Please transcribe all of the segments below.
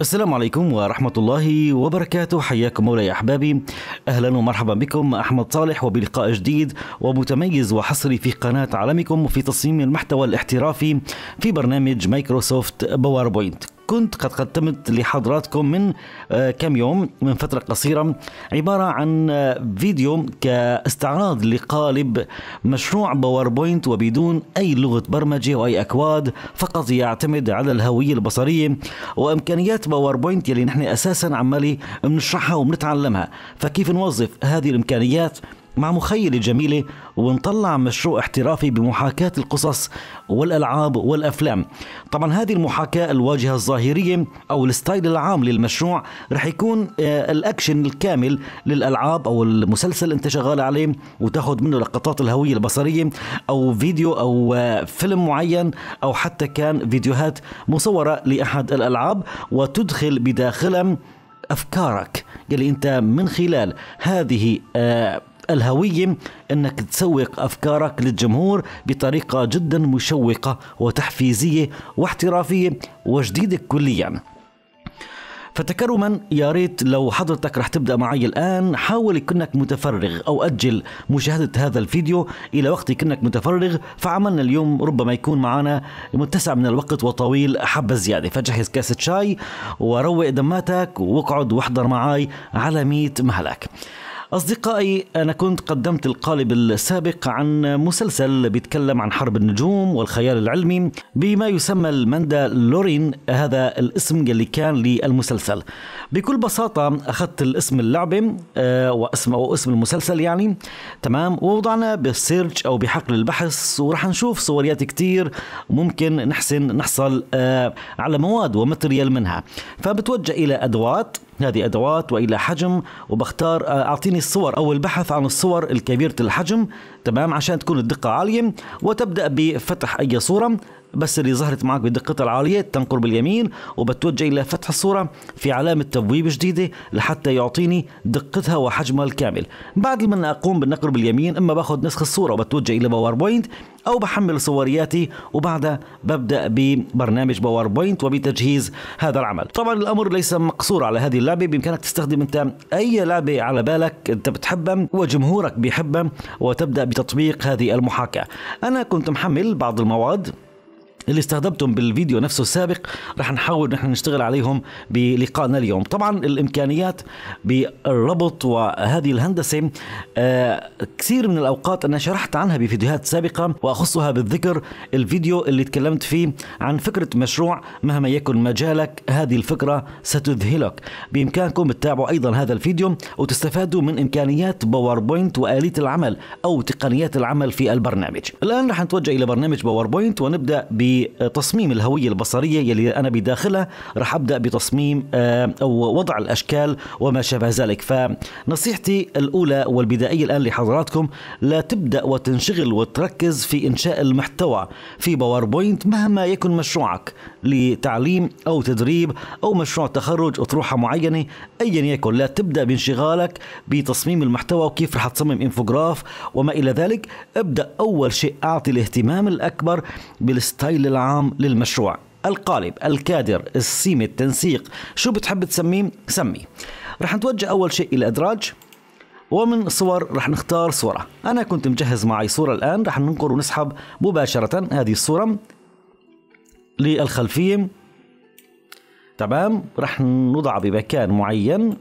السلام عليكم ورحمة الله وبركاته حياكم مولاي أحبابي أهلا ومرحبا بكم أحمد صالح وبلقاء جديد ومتميز وحصري في قناة عالمكم في تصميم المحتوى الاحترافي في برنامج مايكروسوفت باوربوينت كنت قد قدمت لحضراتكم من آه، كم يوم من فترة قصيرة عبارة عن آه، فيديو كاستعراض لقالب مشروع باوربوينت وبدون أي لغة برمجة وأي أكواد فقط يعتمد على الهوية البصرية وإمكانيات باوربوينت يلي نحن أساسا عمالي بنشرحها وبنتعلمها فكيف نوظف هذه الإمكانيات مع مخيلة جميلة ونطلع مشروع احترافي بمحاكاة القصص والألعاب والأفلام طبعا هذه المحاكاة الواجهة الظاهرية أو الستايل العام للمشروع رح يكون آه، الأكشن الكامل للألعاب أو المسلسل أنت شغال عليه وتاخد منه لقطات الهوية البصرية أو فيديو أو آه، فيلم معين أو حتى كان فيديوهات مصورة لأحد الألعاب وتدخل بداخلها أفكارك يلي أنت من خلال هذه آه الهوية أنك تسوق أفكارك للجمهور بطريقة جدا مشوقة وتحفيزية واحترافية وجديدة كليا فتكرما يا ريت لو حضرتك رح تبدا معي الان حاول كنك متفرغ او اجل مشاهده هذا الفيديو الى وقت كنك متفرغ فعملنا اليوم ربما يكون معنا متسع من الوقت وطويل حبه زياده فجهز كاسه شاي وروق دماتك واقعد واحضر معي على 100 مهلك أصدقائي أنا كنت قدمت القالب السابق عن مسلسل بيتكلم عن حرب النجوم والخيال العلمي بما يسمى الماندا لورين هذا الاسم اللي كان للمسلسل بكل بساطة أخذت الاسم اللعبة آه، واسم أو اسم المسلسل يعني تمام ووضعنا بالسيرش أو بحقل البحث ورح نشوف صوريات كتير ممكن نحسن نحصل آه، على مواد وماتريال منها فبتوجه إلى أدوات هذه أدوات وإلى حجم وبختار آه، أعطيني الصور أو البحث عن الصور الكبيرة الحجم تمام عشان تكون الدقة عالية وتبدأ بفتح أي صورة بس اللي ظهرت معك بدقتها العالية تنقر باليمين وبتوجه إلى فتح الصورة في علامة تبويب جديدة لحتى يعطيني دقتها وحجمها الكامل بعد ما أقوم بالنقر باليمين إما باخذ نسخ الصورة وبتوجه إلى باوربوينت أو بحمل صورياتي وبعدها ببدأ ببرنامج باوربوينت وبتجهيز هذا العمل طبعا الأمر ليس مقصور على هذه اللعبة بإمكانك تستخدم أنت أي لعبة على بالك أنت بتحبها وجمهورك بيحبها وتبدأ بتطبيق هذه المحاكاة أنا كنت محمل بعض المواد اللي استخدمتم بالفيديو نفسه السابق رح نحاول نحن نشتغل عليهم بلقائنا اليوم طبعا الامكانيات بالربط وهذه الهندسه آه كثير من الاوقات انا شرحت عنها بفيديوهات سابقه واخصها بالذكر الفيديو اللي تكلمت فيه عن فكره مشروع مهما يكن مجالك هذه الفكره ستذهلك بامكانكم تتابعوا ايضا هذا الفيديو وتستفادوا من امكانيات باوربوينت واليه العمل او تقنيات العمل في البرنامج الان رح نتوجه الى برنامج باوربوينت ونبدا ب بتصميم الهوية البصرية يلي أنا بداخلها رح أبدأ بتصميم آه، أو وضع الأشكال وما شابه ذلك فنصيحتي الأولى والبدائية الآن لحضراتكم لا تبدأ وتنشغل وتركز في إنشاء المحتوى في باوربوينت مهما يكن مشروعك لتعليم أو تدريب أو مشروع تخرج أطروحة معينة أيا يكن لا تبدأ بانشغالك بتصميم المحتوى وكيف رح تصمم انفوغراف وما إلى ذلك ابدأ أول شيء أعطي الاهتمام الأكبر بالستايل التفصيل العام للمشروع القالب الكادر السيم التنسيق شو بتحب تسميه سمي رح نتوجه أول شيء إلى إدراج ومن صور رح نختار صورة أنا كنت مجهز معي صورة الآن رح ننقر ونسحب مباشرة هذه الصورة للخلفية تمام رح نوضعها بمكان معين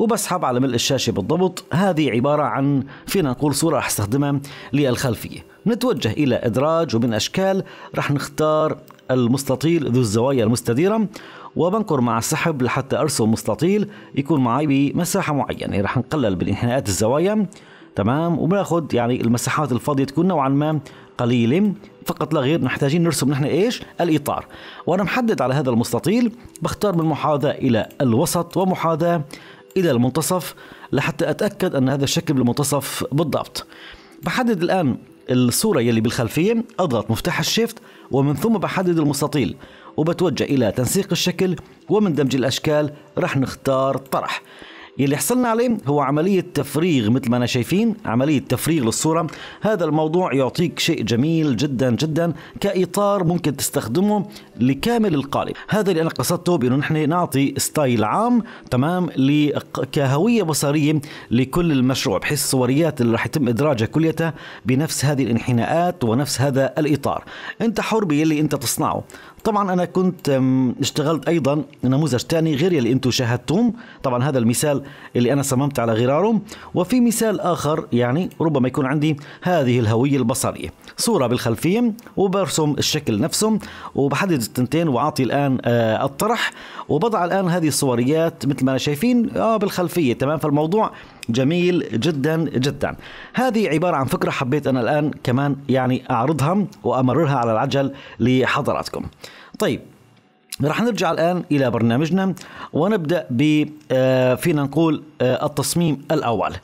وبسحب على ملء الشاشة بالضبط هذه عبارة عن فينا نقول صورة رح استخدمها للخلفية نتوجه إلى إدراج ومن أشكال رح نختار المستطيل ذو الزوايا المستديرة وبنقر مع السحب لحتى أرسم مستطيل يكون معي بمساحة معينة رح نقلل بالانحناءات الزوايا تمام وبناخد يعني المساحات الفاضية تكون نوعا ما قليلة فقط لا غير محتاجين نرسم نحن ايش؟ الاطار، وانا محدد على هذا المستطيل بختار من محاذاة الى الوسط ومحاذاة إلى المنتصف لحتى أتأكد أن هذا الشكل بالمنتصف بالضبط بحدد الآن الصورة يلي بالخلفية أضغط مفتاح الشيفت ومن ثم بحدد المستطيل وبتوجه إلى تنسيق الشكل ومن دمج الأشكال رح نختار طرح يلي حصلنا عليه هو عملية تفريغ مثل ما أنا شايفين عملية تفريغ للصورة هذا الموضوع يعطيك شيء جميل جدا جدا كإطار ممكن تستخدمه لكامل القالب هذا اللي أنا قصدته بأنه نحن نعطي ستايل عام تمام كهوية بصرية لكل المشروع بحيث الصوريات اللي راح يتم إدراجها كليتها بنفس هذه الانحناءات ونفس هذا الإطار أنت حر باللي أنت تصنعه طبعا انا كنت اشتغلت ايضا نموذج ثاني غير اللي انتم شاهدتم طبعا هذا المثال اللي انا صممت على غراره وفي مثال اخر يعني ربما يكون عندي هذه الهويه البصريه صوره بالخلفيه وبرسم الشكل نفسه وبحدد التنتين واعطي الان آه، الطرح وبضع الآن هذه الصوريات مثل ما أنا شايفين آه بالخلفية تمام فالموضوع جميل جدا جدا هذه عبارة عن فكرة حبيت أنا الآن كمان يعني أعرضها وأمررها على العجل لحضراتكم طيب رح نرجع الآن إلى برنامجنا ونبدأ ب آه، فينا نقول آه، التصميم الأول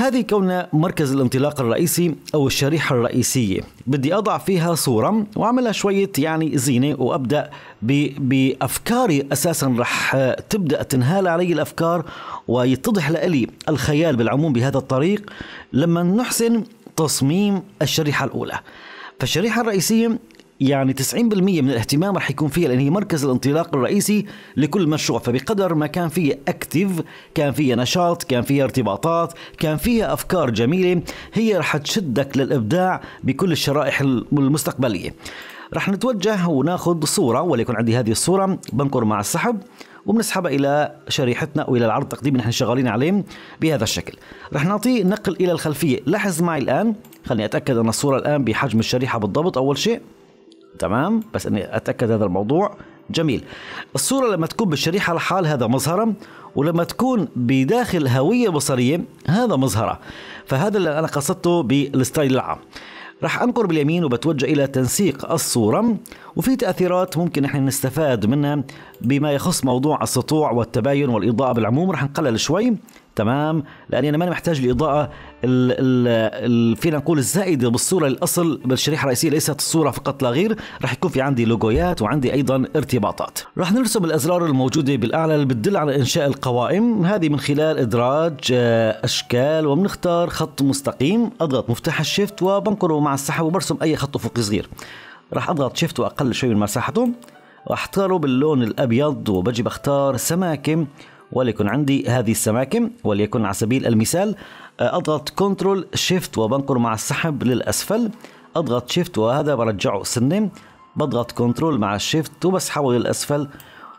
هذه كونها مركز الانطلاق الرئيسي أو الشريحة الرئيسية بدي أضع فيها صورة وأعملها شوية يعني زينة وأبدأ بأفكاري أساسا رح تبدأ تنهال علي الأفكار ويتضح لألي الخيال بالعموم بهذا الطريق لما نحسن تصميم الشريحة الأولى فالشريحة الرئيسية يعني 90% من الاهتمام رح يكون فيها لان هي مركز الانطلاق الرئيسي لكل مشروع فبقدر ما كان فيها اكتيف كان فيها نشاط كان فيها ارتباطات كان فيها افكار جميله هي رح تشدك للابداع بكل الشرائح المستقبليه رح نتوجه وناخذ صوره وليكن عندي هذه الصوره بنقر مع السحب وبنسحبها الى شريحتنا او الى العرض اللي نحن شغالين عليه بهذا الشكل رح نعطيه نقل الى الخلفيه لاحظ معي الان خليني اتاكد ان الصوره الان بحجم الشريحه بالضبط اول شيء تمام بس اني اتاكد هذا الموضوع جميل الصوره لما تكون بالشريحه لحال هذا مظهرة ولما تكون بداخل هويه بصريه هذا مظهره فهذا اللي انا قصدته بالستايل العام راح انقر باليمين وبتوجه الى تنسيق الصوره وفي تاثيرات ممكن احنا نستفاد منها بما يخص موضوع السطوع والتباين والاضاءه بالعموم راح نقلل شوي تمام لاني انا ماني محتاج الاضاءه ال ال فينا نقول الزائده بالصوره الاصل بالشريحه الرئيسيه ليست الصوره فقط لا غير راح يكون في عندي لوجويات وعندي ايضا ارتباطات راح نرسم الازرار الموجوده بالاعلى اللي بتدل على انشاء القوائم هذه من خلال ادراج آه، اشكال وبنختار خط مستقيم اضغط مفتاح الشيفت وبنقره مع السحب وبرسم اي خط افقي صغير راح اضغط شيفت واقل شوي من مساحته واحتاره باللون الابيض وبجي بختار سماكم وليكن عندي هذه السماكم وليكن على سبيل المثال آه، اضغط كنترول شيفت وبنقر مع السحب للاسفل اضغط شيفت وهذا برجعه سنه بضغط كنترول مع الشيفت وبسحبه للاسفل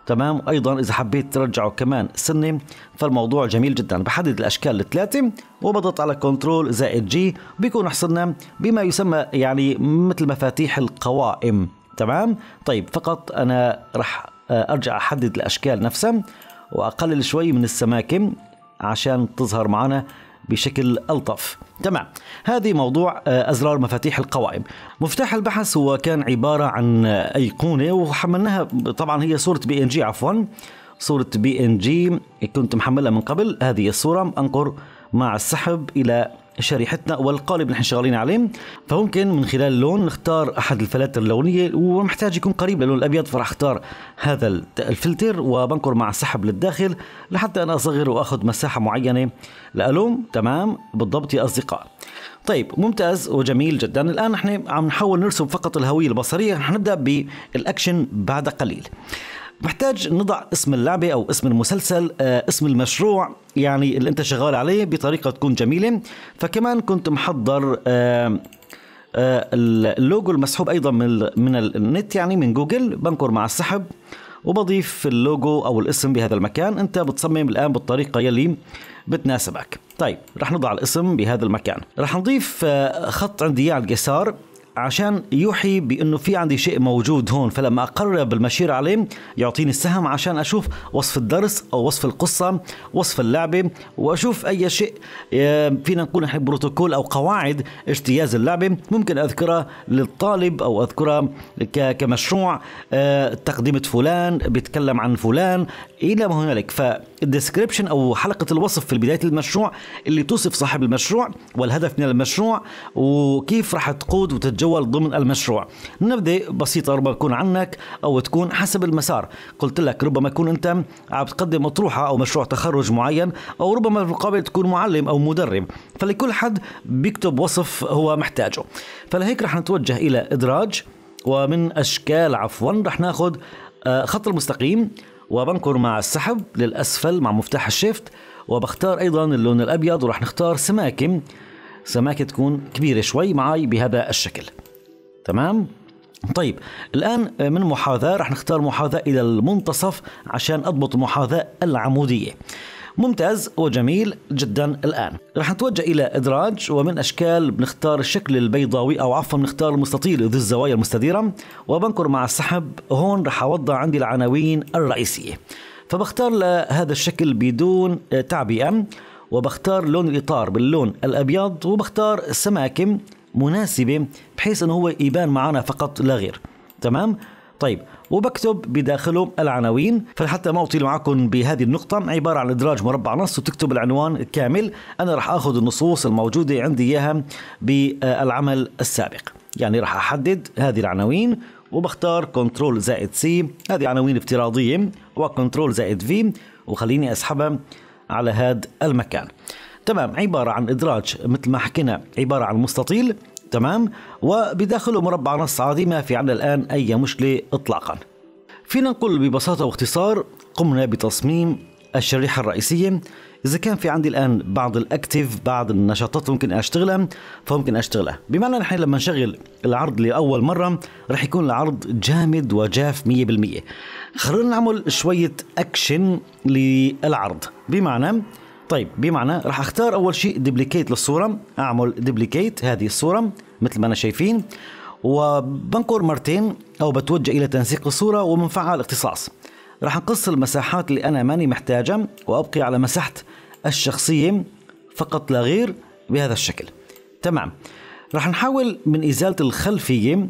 تمام ايضا اذا حبيت ترجعه كمان سنه فالموضوع جميل جدا بحدد الاشكال الثلاثه وبضغط على كنترول زائد جي بيكون حصلنا بما يسمى يعني مثل مفاتيح القوائم تمام طيب فقط انا رح آه، ارجع احدد الاشكال نفسها واقلل شوي من السماكم عشان تظهر معنا بشكل ألطف تمام هذه موضوع آه، أزرار مفاتيح القوائم مفتاح البحث هو كان عبارة عن أيقونة وحملناها طبعا هي صورة بي إن جي عفوا صورة بي إن جي كنت محملها من قبل هذه الصورة أنقر مع السحب إلى شريحتنا والقالب اللي نحن شغالين عليه فممكن من خلال اللون نختار احد الفلاتر اللونيه ومحتاج يكون قريب للون الابيض فراح اختار هذا الفلتر وبنقر مع السحب للداخل لحتى انا اصغر واخذ مساحه معينه لالوم تمام بالضبط يا اصدقاء طيب ممتاز وجميل جدا الان نحن عم نحاول نرسم فقط الهويه البصريه رح نبدا بالاكشن بعد قليل محتاج نضع اسم اللعبة أو اسم المسلسل آه، اسم المشروع يعني اللي أنت شغال عليه بطريقة تكون جميلة فكمان كنت محضر آه، اللوجو المسحوب أيضا من من النت يعني من جوجل بنكر مع السحب وبضيف اللوجو أو الاسم بهذا المكان أنت بتصمم الآن بالطريقة يلي بتناسبك طيب رح نضع الاسم بهذا المكان رح نضيف آه، خط عندي على اليسار عشان يوحي بانه في عندي شيء موجود هون فلما اقرب المشير عليه يعطيني السهم عشان اشوف وصف الدرس او وصف القصه وصف اللعبه واشوف اي شيء آه، فينا نقول نحن بروتوكول او قواعد اجتياز اللعبه ممكن اذكرها للطالب او اذكرها كمشروع آه، تقديمة فلان بيتكلم عن فلان الى ما هنالك فالديسكربشن او حلقه الوصف في بدايه المشروع اللي توصف صاحب المشروع والهدف من المشروع وكيف راح تقود وتتجاوز تتجول ضمن المشروع نبدأ بسيطة ربما تكون عنك أو تكون حسب المسار قلت لك ربما يكون أنت عم تقدم مطروحة أو مشروع تخرج معين أو ربما في المقابل تكون معلم أو مدرب فلكل حد بيكتب وصف هو محتاجه فلهيك رح نتوجه إلى إدراج ومن أشكال عفوا رح ناخذ آه، خط المستقيم وبنكر مع السحب للأسفل مع مفتاح الشيفت وبختار أيضا اللون الأبيض ورح نختار سماكم سماكة تكون كبيرة شوي معي بهذا الشكل تمام طيب الآن من محاذاة رح نختار محاذاة إلى المنتصف عشان أضبط محاذاة العمودية ممتاز وجميل جدا الآن رح نتوجه إلى إدراج ومن أشكال بنختار الشكل البيضاوي أو عفوا بنختار المستطيل ذو الزوايا المستديرة وبنكر مع السحب هون رح أوضع عندي العناوين الرئيسية فبختار لهذا الشكل بدون تعبئة وبختار لون الاطار باللون الابيض وبختار سماكم مناسبه بحيث انه هو يبان معنا فقط لا غير تمام طيب وبكتب بداخله العناوين فحتى ما أطيل معكم بهذه النقطة عبارة عن إدراج مربع نص وتكتب العنوان كامل أنا راح أخذ النصوص الموجودة عندي إياها بالعمل السابق يعني راح أحدد هذه العناوين وبختار كنترول زائد سي هذه عناوين افتراضية وكنترول زائد في وخليني أسحبها على هذا المكان تمام عبارة عن إدراج مثل ما حكينا عبارة عن مستطيل تمام وبداخله مربع نص عادي ما في عندنا الآن أي مشكلة إطلاقا فينا نقول ببساطة واختصار قمنا بتصميم الشريحه الرئيسيه اذا كان في عندي الان بعض الاكتيف بعض النشاطات ممكن اشتغلها فممكن اشتغلها بمعنى نحن لما نشغل العرض لاول مره رح يكون العرض جامد وجاف 100% خلونا نعمل شويه اكشن للعرض بمعنى طيب بمعنى رح اختار اول شيء ديبليكيت للصوره اعمل ديبليكيت هذه الصوره مثل ما انا شايفين وبنقر مرتين او بتوجه الى تنسيق الصوره ومنفعل اختصاص رح نقص المساحات اللي أنا ماني محتاجة وأبقي على مساحة الشخصية فقط لا غير بهذا الشكل تمام رح نحاول من إزالة الخلفية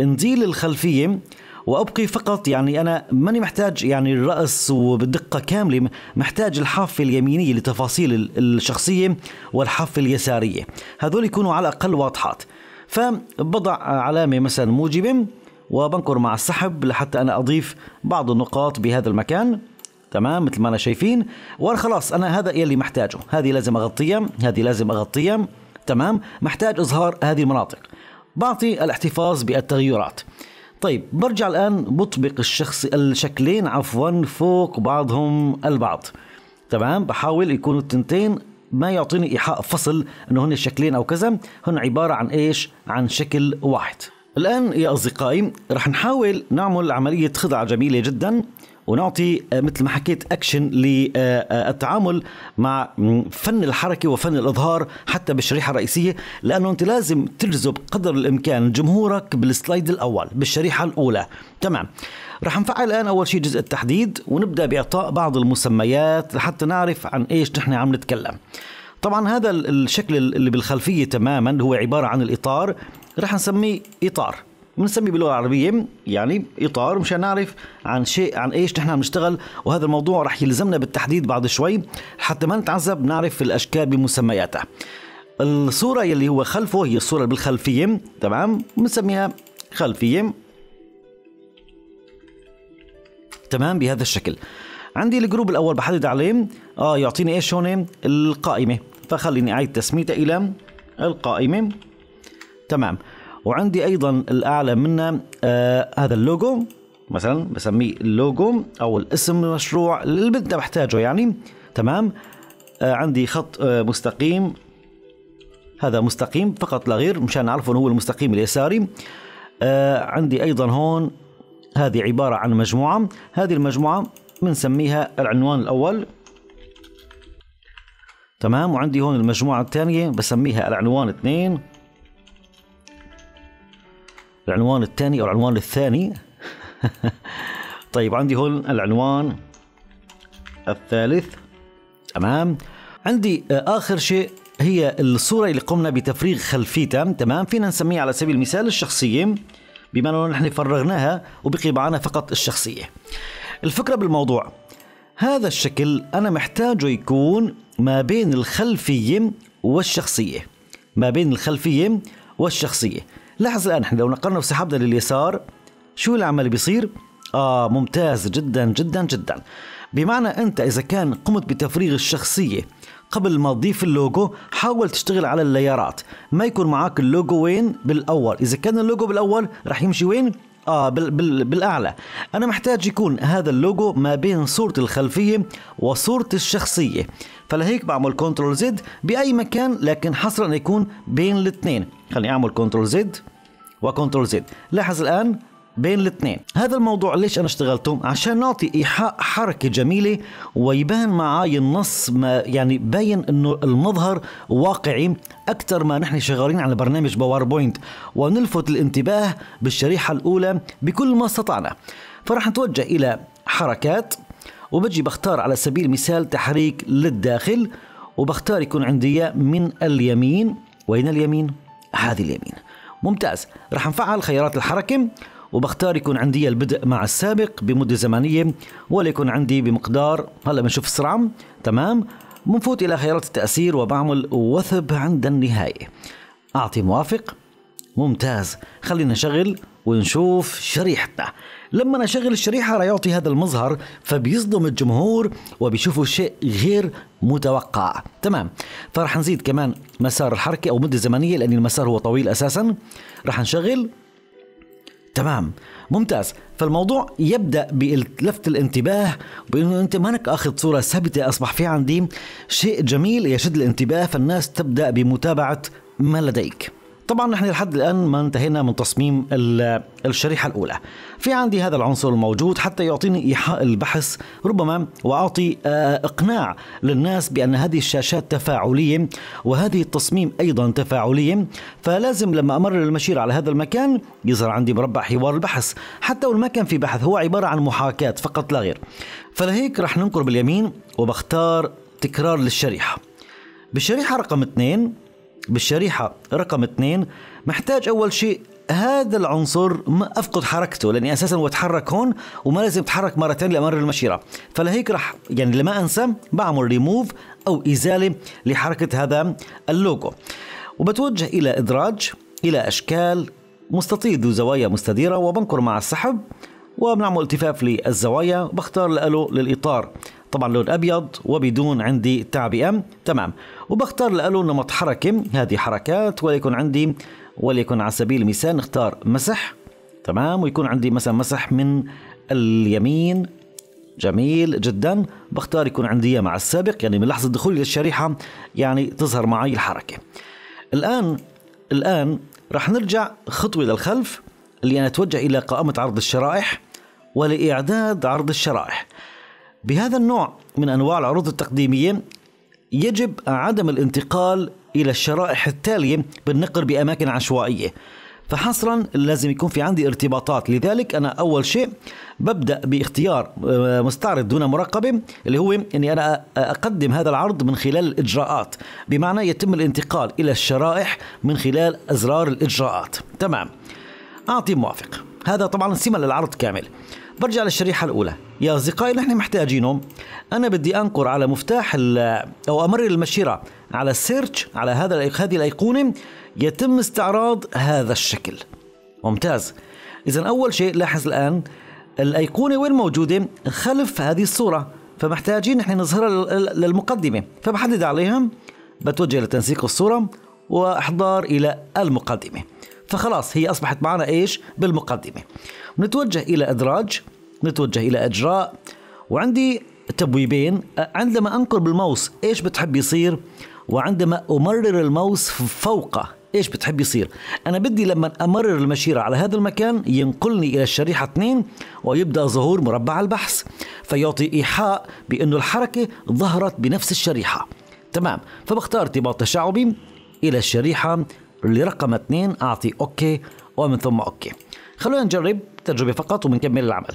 نزيل الخلفية وأبقي فقط يعني أنا ماني محتاج يعني الرأس وبدقة كاملة محتاج الحافة اليمينية لتفاصيل الشخصية والحافة اليسارية هذول يكونوا على الأقل واضحات فبضع علامة مثلا موجبة وبنكر مع السحب لحتى أنا أضيف بعض النقاط بهذا المكان تمام مثل ما أنا شايفين وخلاص أنا هذا يلي محتاجه هذه لازم أغطيها هذه لازم أغطيها تمام محتاج إظهار هذه المناطق بعطي الاحتفاظ بالتغيرات طيب برجع الآن بطبق الشخص الشكلين عفوا فوق بعضهم البعض تمام بحاول يكونوا التنتين ما يعطيني إيحاء فصل أنه هن الشكلين أو كذا هن عبارة عن إيش عن شكل واحد الآن يا أصدقائي رح نحاول نعمل عملية خدعة جميلة جدا ونعطي آه، مثل ما حكيت اكشن للتعامل آه، آه، مع فن الحركه وفن الاظهار حتى بالشريحه الرئيسيه لانه انت لازم تجذب قدر الامكان جمهورك بالسلايد الاول بالشريحه الاولى تمام رح نفعل الان اول شيء جزء التحديد ونبدا باعطاء بعض المسميات لحتى نعرف عن ايش نحن عم نتكلم طبعا هذا الشكل اللي بالخلفيه تماما هو عباره عن الاطار رح نسميه اطار بنسميه باللغه العربيه يعني اطار مشان نعرف عن شيء عن ايش نحن عم نشتغل وهذا الموضوع رح يلزمنا بالتحديد بعد شوي حتى ما نتعذب نعرف الاشكال بمسمياتها الصوره يلي هو خلفه هي الصوره بالخلفيه تمام بنسميها خلفيه تمام بهذا الشكل عندي الجروب الاول بحدد عليه اه يعطيني ايش هون القائمه فخليني اعيد تسميته الى القائمه تمام وعندي ايضا الاعلى منه آه هذا اللوجو مثلا بسميه اللوجو او الاسم المشروع اللي بدنا محتاجه يعني تمام آه عندي خط آه مستقيم هذا مستقيم فقط لا غير مشان نعرف انه هو المستقيم اليساري آه عندي ايضا هون هذه عباره عن مجموعه هذه المجموعه بنسميها العنوان الاول تمام وعندي هون المجموعه الثانيه بسميها العنوان اثنين العنوان الثاني أو العنوان الثاني طيب عندي هون العنوان الثالث تمام عندي آه، آخر شيء هي الصورة اللي قمنا بتفريغ خلفيتها تمام فينا نسميها على سبيل المثال الشخصية بما انه نحن فرغناها وبقي معنا فقط الشخصية الفكرة بالموضوع هذا الشكل أنا محتاجه يكون ما بين الخلفية والشخصية ما بين الخلفية والشخصية لاحظ الآن احنا لو نقلنا في لليسار شو العمل بيصير؟ آه ممتاز جدا جدا جدا بمعنى أنت إذا كان قمت بتفريغ الشخصية قبل ما تضيف اللوجو حاول تشتغل على الليارات ما يكون معك اللوجو وين بالأول إذا كان اللوجو بالأول راح يمشي وين آه بال بال بالأعلى أنا محتاج يكون هذا اللوجو ما بين صورة الخلفية وصورة الشخصية فلهيك بعمل كنترول زد بأي مكان لكن حصرا يكون بين الاثنين خليني أعمل كنترول زد وكنترول زد لاحظ الآن بين الاثنين هذا الموضوع ليش أنا اشتغلته عشان نعطي إيحاء حركة جميلة ويبان معاي النص ما يعني باين أنه المظهر واقعي أكثر ما نحن شغالين على برنامج باوربوينت ونلفت الانتباه بالشريحة الأولى بكل ما استطعنا فراح نتوجه إلى حركات وبجي بختار على سبيل المثال تحريك للداخل وبختار يكون عندي من اليمين وين اليمين؟ هذه اليمين ممتاز رح نفعل خيارات الحركة وبختار يكون عندي البدء مع السابق بمدة زمنية ولا يكون عندي بمقدار هلا بنشوف السرعة تمام بنفوت إلى خيارات التأثير وبعمل وثب عند النهاية أعطي موافق ممتاز خلينا نشغل ونشوف شريحتنا لما أنا أشغل الشريحة راح يعطي هذا المظهر فبيصدم الجمهور وبيشوفوا شيء غير متوقع تمام فراح نزيد كمان مسار الحركة أو مدة زمنية لأن المسار هو طويل أساسا راح نشغل تمام ممتاز فالموضوع يبدا بلفت الانتباه بانه انت مانك اخذ صوره ثابته اصبح في عندي شيء جميل يشد الانتباه فالناس تبدا بمتابعه ما لديك طبعا نحن لحد الان ما انتهينا من تصميم الشريحه الاولى في عندي هذا العنصر الموجود حتى يعطيني ايحاء البحث ربما واعطي آه، اقناع للناس بان هذه الشاشات تفاعليه وهذه التصميم ايضا تفاعليه فلازم لما امر المشير على هذا المكان يظهر عندي مربع حوار البحث حتى لو ما كان في بحث هو عباره عن محاكاه فقط لا غير فلهيك راح ننقر باليمين وبختار تكرار للشريحه بالشريحه رقم 2 بالشريحة رقم اثنين محتاج أول شيء هذا العنصر ما افقد حركته لاني اساسا هو اتحرك هون وما لازم اتحرك مرتين لامرر المشيره فلهيك رح يعني لما انسى بعمل ريموف او ازاله لحركه هذا اللوجو وبتوجه الى ادراج الى اشكال مستطيل ذو زوايا مستديره وبنقر مع السحب وبنعمل التفاف للزوايا بختار الالو للاطار طبعا لون ابيض وبدون عندي تعبئه تمام وبختار الالون نمط حركه هذه حركات وليكن عندي وليكن على سبيل المثال نختار مسح تمام ويكون عندي مثلا مسح من اليمين جميل جدا بختار يكون عندي مع السابق يعني من لحظه دخولي للشريحه يعني تظهر معي الحركه الان الان رح نرجع خطوه للخلف اللي انا اتوجه الى قائمه عرض الشرائح ولاعداد عرض الشرائح بهذا النوع من انواع العروض التقديميه يجب عدم الانتقال الى الشرائح التاليه بالنقر باماكن عشوائيه فحصرا لازم يكون في عندي ارتباطات لذلك انا اول شيء ببدا باختيار آه، مستعرض دون مراقبه اللي هو اني انا اقدم هذا العرض من خلال الاجراءات بمعنى يتم الانتقال الى الشرائح من خلال ازرار الاجراءات تمام اعطي موافق هذا طبعا سمه للعرض كامل برجع للشريحة الأولى يا أصدقائي نحن محتاجينهم أنا بدي أنقر على مفتاح أو أمر المشيرة على السيرش على هذا هذه الأيقونة يتم استعراض هذا الشكل ممتاز إذا أول شيء لاحظ الآن الأيقونة وين موجودة خلف هذه الصورة فمحتاجين نحن نظهرها للمقدمة فبحدد عليها بتوجه لتنسيق الصورة وإحضار إلى المقدمة فخلاص هي أصبحت معنا إيش بالمقدمة نتوجه إلى إدراج نتوجه إلى إجراء وعندي تبويبين عندما أنقر بالماوس إيش بتحب يصير وعندما أمرر الماوس فوقه ايش بتحب يصير انا بدي لما امرر المشيره على هذا المكان ينقلني الى الشريحه 2 ويبدا ظهور مربع البحث فيعطي ايحاء بانه الحركه ظهرت بنفس الشريحه تمام فبختار ارتباط تشعبي الى الشريحه اللي رقم 2 اعطي اوكي ومن ثم اوكي خلونا نجرب تجربة فقط وبنكمل العمل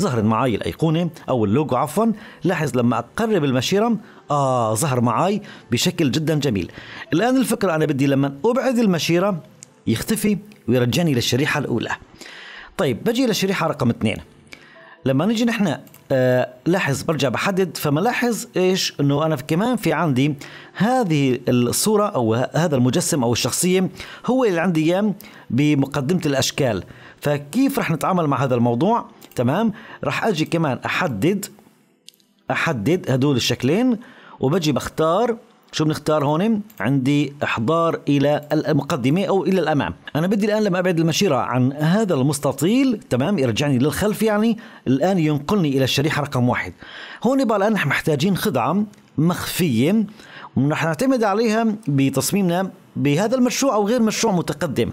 ظهرت معي الأيقونة أو اللوجو عفوا لاحظ لما أقرب المشيرة آه ظهر معي بشكل جدا جميل الآن الفكرة أنا بدي لما أبعد المشيرة يختفي ويرجعني للشريحة الأولى طيب بجي للشريحة رقم اثنين لما نجي نحن آه لاحظ برجع بحدد فملاحظ ايش انه انا كمان في عندي هذه الصوره او هذا المجسم او الشخصيه هو اللي عندي اياه بمقدمه الاشكال فكيف رح نتعامل مع هذا الموضوع تمام رح اجي كمان احدد احدد هدول الشكلين وبجي بختار شو بنختار هون عندي احضار الى المقدمه او الى الامام انا بدي الان لما ابعد المشيره عن هذا المستطيل تمام يرجعني للخلف يعني الان ينقلني الى الشريحه رقم واحد هون بقى الان نحن محتاجين خدعه مخفيه ونحن نعتمد عليها بتصميمنا بهذا المشروع او غير مشروع متقدم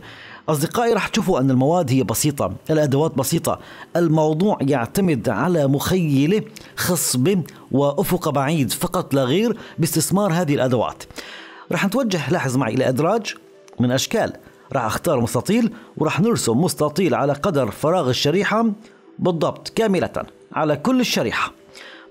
أصدقائي رح تشوفوا أن المواد هي بسيطة الأدوات بسيطة الموضوع يعتمد على مخيلة خصبة وأفق بعيد فقط لا غير باستثمار هذه الأدوات رح نتوجه لاحظ معي إلى أدراج من أشكال راح اختار مستطيل وراح نرسم مستطيل على قدر فراغ الشريحة بالضبط كاملة على كل الشريحة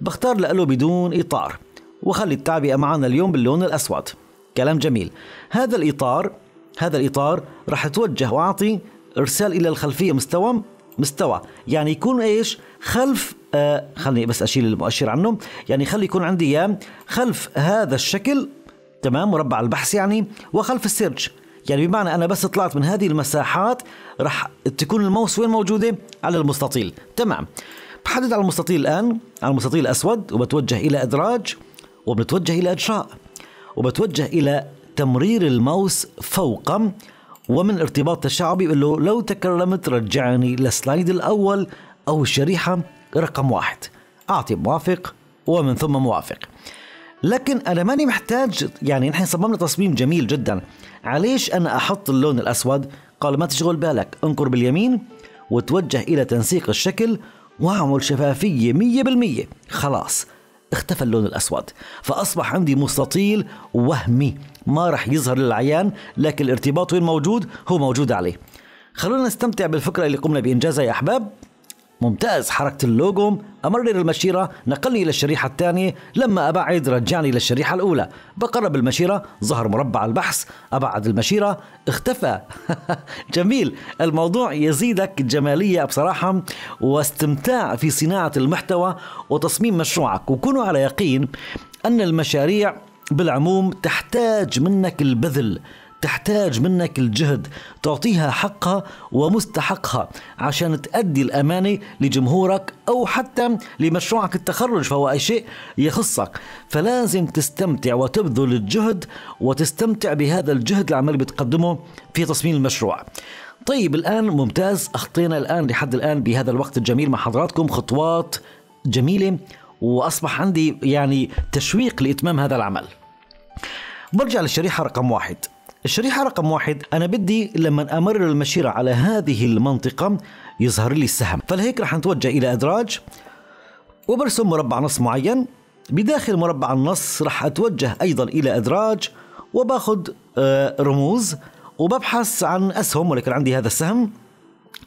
بختار له بدون إطار وخلي التعبئة معنا اليوم باللون الأسود كلام جميل هذا الإطار هذا الإطار راح أتوجه وأعطي إرسال إلى الخلفية مستوى مستوى يعني يكون إيش خلف آه خلني بس أشيل المؤشر عنه يعني خلي يكون عندي إياه خلف هذا الشكل تمام مربع البحث يعني وخلف السيرج يعني بمعنى انا بس طلعت من هذه المساحات راح تكون الماوس وين موجوده على المستطيل تمام بحدد على المستطيل الان على المستطيل الاسود وبتوجه الى ادراج وبتوجه الى اجراء وبتوجه الى تمرير الماوس فوق ومن ارتباط تشعبي بيقول له لو تكرمت رجعني للسلايد الأول أو الشريحة رقم واحد أعطي موافق ومن ثم موافق لكن أنا ماني محتاج يعني نحن صممنا تصميم جميل جدا عليش أنا أحط اللون الأسود قال ما تشغل بالك انقر باليمين وتوجه إلى تنسيق الشكل واعمل شفافية مية بالمية خلاص اختفى اللون الأسود فأصبح عندي مستطيل وهمي ما رح يظهر للعيان لكن الارتباط وين موجود هو موجود عليه خلونا نستمتع بالفكرة اللي قمنا بإنجازها يا أحباب ممتاز حركة اللوجو أمرر المشيرة نقلني إلى الشريحة الثانية لما أبعد رجعني إلى الشريحة الأولى بقرب المشيرة ظهر مربع البحث أبعد المشيرة اختفى جميل الموضوع يزيدك جمالية بصراحة واستمتاع في صناعة المحتوى وتصميم مشروعك وكونوا على يقين أن المشاريع بالعموم تحتاج منك البذل تحتاج منك الجهد تعطيها حقها ومستحقها عشان تأدي الأمانة لجمهورك أو حتى لمشروعك التخرج فهو أي شيء يخصك فلازم تستمتع وتبذل الجهد وتستمتع بهذا الجهد العمل بتقدمه في تصميم المشروع طيب الآن ممتاز أخطينا الآن لحد الآن بهذا الوقت الجميل مع حضراتكم خطوات جميلة وأصبح عندي يعني تشويق لإتمام هذا العمل برجع للشريحة رقم واحد الشريحة رقم واحد أنا بدي لما أمرر المشيرة على هذه المنطقة يظهر لي السهم فلهيك رح نتوجه إلى أدراج وبرسم مربع نص معين بداخل مربع النص رح أتوجه أيضا إلى أدراج وباخد آه، رموز وببحث عن أسهم ولكن عندي هذا السهم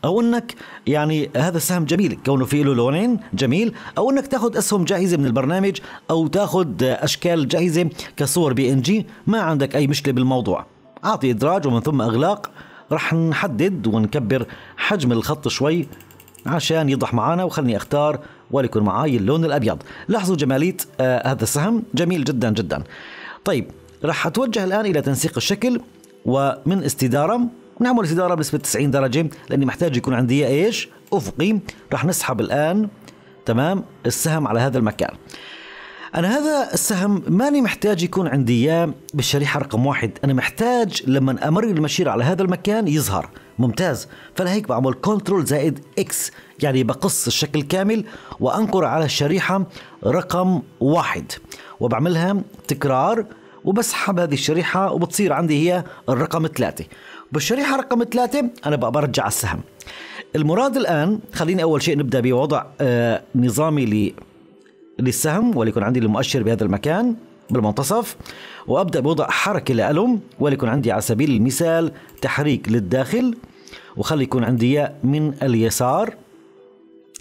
او انك يعني هذا السهم جميل كونه في له لونين جميل او انك تاخذ اسهم جاهزه من البرنامج او تاخذ آه، اشكال جاهزه كصور بي ان جي ما عندك اي مشكله بالموضوع أعطي إدراج ومن ثم إغلاق رح نحدد ونكبر حجم الخط شوي عشان يضح معانا وخلني اختار وليكن معاي اللون الابيض لاحظوا جماليه آه هذا السهم جميل جدا جدا طيب رح اتوجه الان الى تنسيق الشكل ومن استداره نعمل استداره بنسبه 90 درجه لاني محتاج يكون عندي ايش افقي رح نسحب الان تمام السهم على هذا المكان أنا هذا السهم ماني محتاج يكون عندي إياه بالشريحة رقم واحد أنا محتاج لما أمر المشير على هذا المكان يظهر ممتاز فلهيك بعمل كنترول زائد اكس يعني بقص الشكل كامل وانقر على الشريحة رقم واحد وبعملها تكرار وبسحب هذه الشريحة وبتصير عندي هي الرقم ثلاثة بالشريحة رقم ثلاثة أنا بقى برجع السهم المراد الآن خليني أول شيء نبدأ بوضع آه، نظامي نظامي للسهم وليكن عندي المؤشر بهذا المكان بالمنتصف وابدا بوضع حركه لألم وليكن عندي على سبيل المثال تحريك للداخل وخلي يكون عندي من اليسار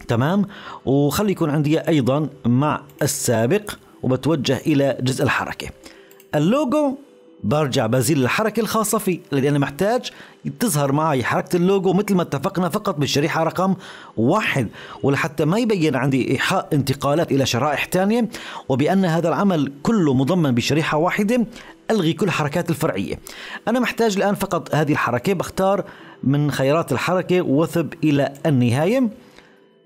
تمام وخلي يكون عندي ايضا مع السابق وبتوجه الى جزء الحركه اللوجو برجع بزيل الحركة الخاصة فيه الذي أنا محتاج تظهر معي حركة اللوجو مثل ما اتفقنا فقط بالشريحة رقم واحد ولحتى ما يبين عندي إيحاء انتقالات إلى شرائح ثانية وبأن هذا العمل كله مضمن بشريحة واحدة ألغي كل الحركات الفرعية أنا محتاج الآن فقط هذه الحركة بختار من خيارات الحركة وثب إلى النهاية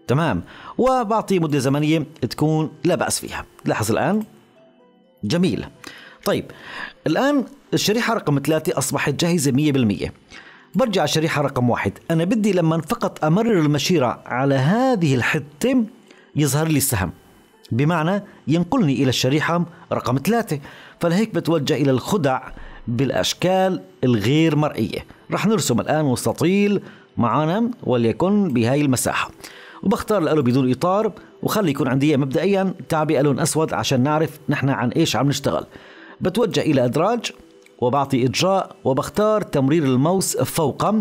تمام وبعطي مدة زمنية تكون لا بأس فيها لاحظ الآن جميل طيب الآن الشريحة رقم ثلاثة أصبحت جاهزة 100% برجع الشريحة رقم واحد أنا بدي لما فقط أمرر المشيرة على هذه الحتة يظهر لي السهم بمعنى ينقلني إلى الشريحة رقم ثلاثة فلهيك بتوجه إلى الخدع بالأشكال الغير مرئية رح نرسم الآن مستطيل معنا وليكن بهاي المساحة وبختار الألو بدون إطار وخلي يكون عندي مبدئيا تعبئة لون أسود عشان نعرف نحن عن إيش عم نشتغل بتوجه إلى إدراج وبعطي إجراء وبختار تمرير الماوس فوق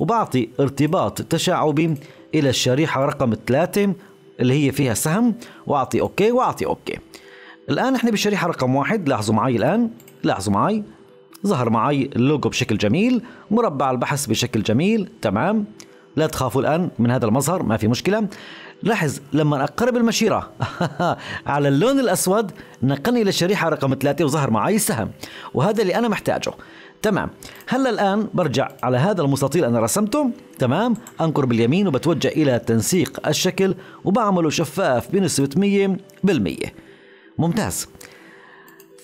وبعطي ارتباط تشعبي إلى الشريحة رقم 3 اللي هي فيها سهم وأعطي أوكي وأعطي أوكي الآن إحنا بالشريحة رقم واحد لاحظوا معي الآن لاحظوا معي ظهر معي اللوجو بشكل جميل مربع البحث بشكل جميل تمام لا تخافوا الآن من هذا المظهر ما في مشكلة لاحظ لما أقرب المشيرة على اللون الأسود نقلني للشريحة رقم ثلاثة وظهر معي السهم وهذا اللي أنا محتاجه تمام هلا الآن برجع على هذا المستطيل أنا رسمته تمام أنقر باليمين وبتوجه إلى تنسيق الشكل وبعمله شفاف بنسبة 100% ممتاز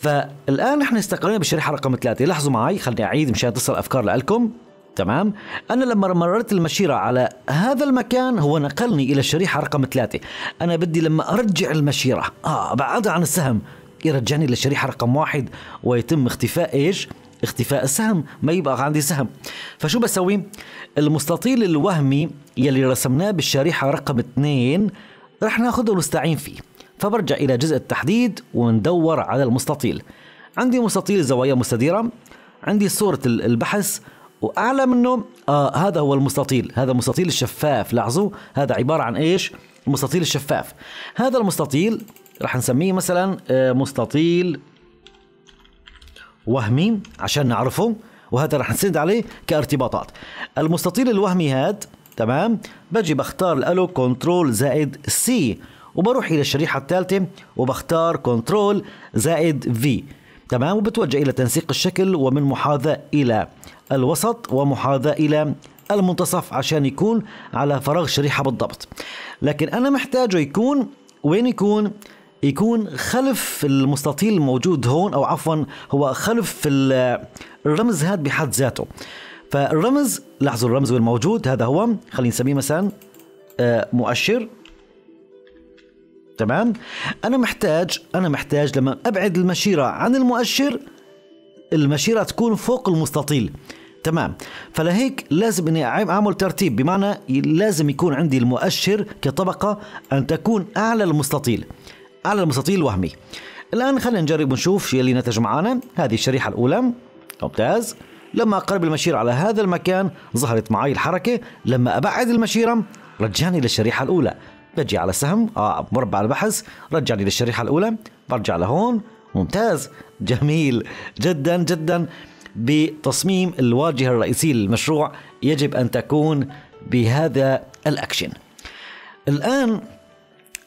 فالآن نحن استقرينا بالشريحة رقم ثلاثة لاحظوا معي خليني أعيد مشان تصل أفكار لكم تمام أنا لما مررت المشيرة على هذا المكان هو نقلني إلى الشريحة رقم ثلاثة أنا بدي لما أرجع المشيرة آه أبعدها عن السهم يرجعني للشريحة رقم واحد ويتم اختفاء إيش اختفاء السهم ما يبقى عندي سهم فشو بسوي المستطيل الوهمي يلي رسمناه بالشريحة رقم اثنين رح ناخذه ونستعين فيه فبرجع إلى جزء التحديد وندور على المستطيل عندي مستطيل زوايا مستديرة عندي صورة البحث واعلى منه آه هذا هو المستطيل هذا مستطيل الشفاف لاحظوا هذا عباره عن ايش المستطيل الشفاف هذا المستطيل رح نسميه مثلا آه، مستطيل وهمي عشان نعرفه وهذا رح نسند عليه كارتباطات المستطيل الوهمي هاد تمام بجي بختار الالو كنترول زائد سي وبروح الى الشريحه الثالثه وبختار كنترول زائد في تمام وبتوجه الى تنسيق الشكل ومن محاذاه الى الوسط ومحاذاة إلى المنتصف عشان يكون على فراغ شريحة بالضبط لكن أنا محتاجه يكون وين يكون يكون خلف المستطيل الموجود هون أو عفوا هو خلف الرمز هذا بحد ذاته فالرمز لاحظوا الرمز الموجود هذا هو خلينا نسميه مثلا آه، مؤشر تمام انا محتاج انا محتاج لما ابعد المشيره عن المؤشر المشيره تكون فوق المستطيل تمام فلهيك لازم اني اعمل ترتيب بمعنى لازم يكون عندي المؤشر كطبقه ان تكون اعلى المستطيل اعلى المستطيل الوهمي الان خلينا نجرب ونشوف شو اللي نتج معنا هذه الشريحه الاولى ممتاز لما اقرب المشير على هذا المكان ظهرت معي الحركه لما ابعد المشيره رجعني للشريحه الاولى بجي على سهم اه مربع البحث رجعني للشريحه الاولى برجع لهون ممتاز جميل جدا جدا بتصميم الواجهة الرئيسية للمشروع يجب أن تكون بهذا الأكشن الآن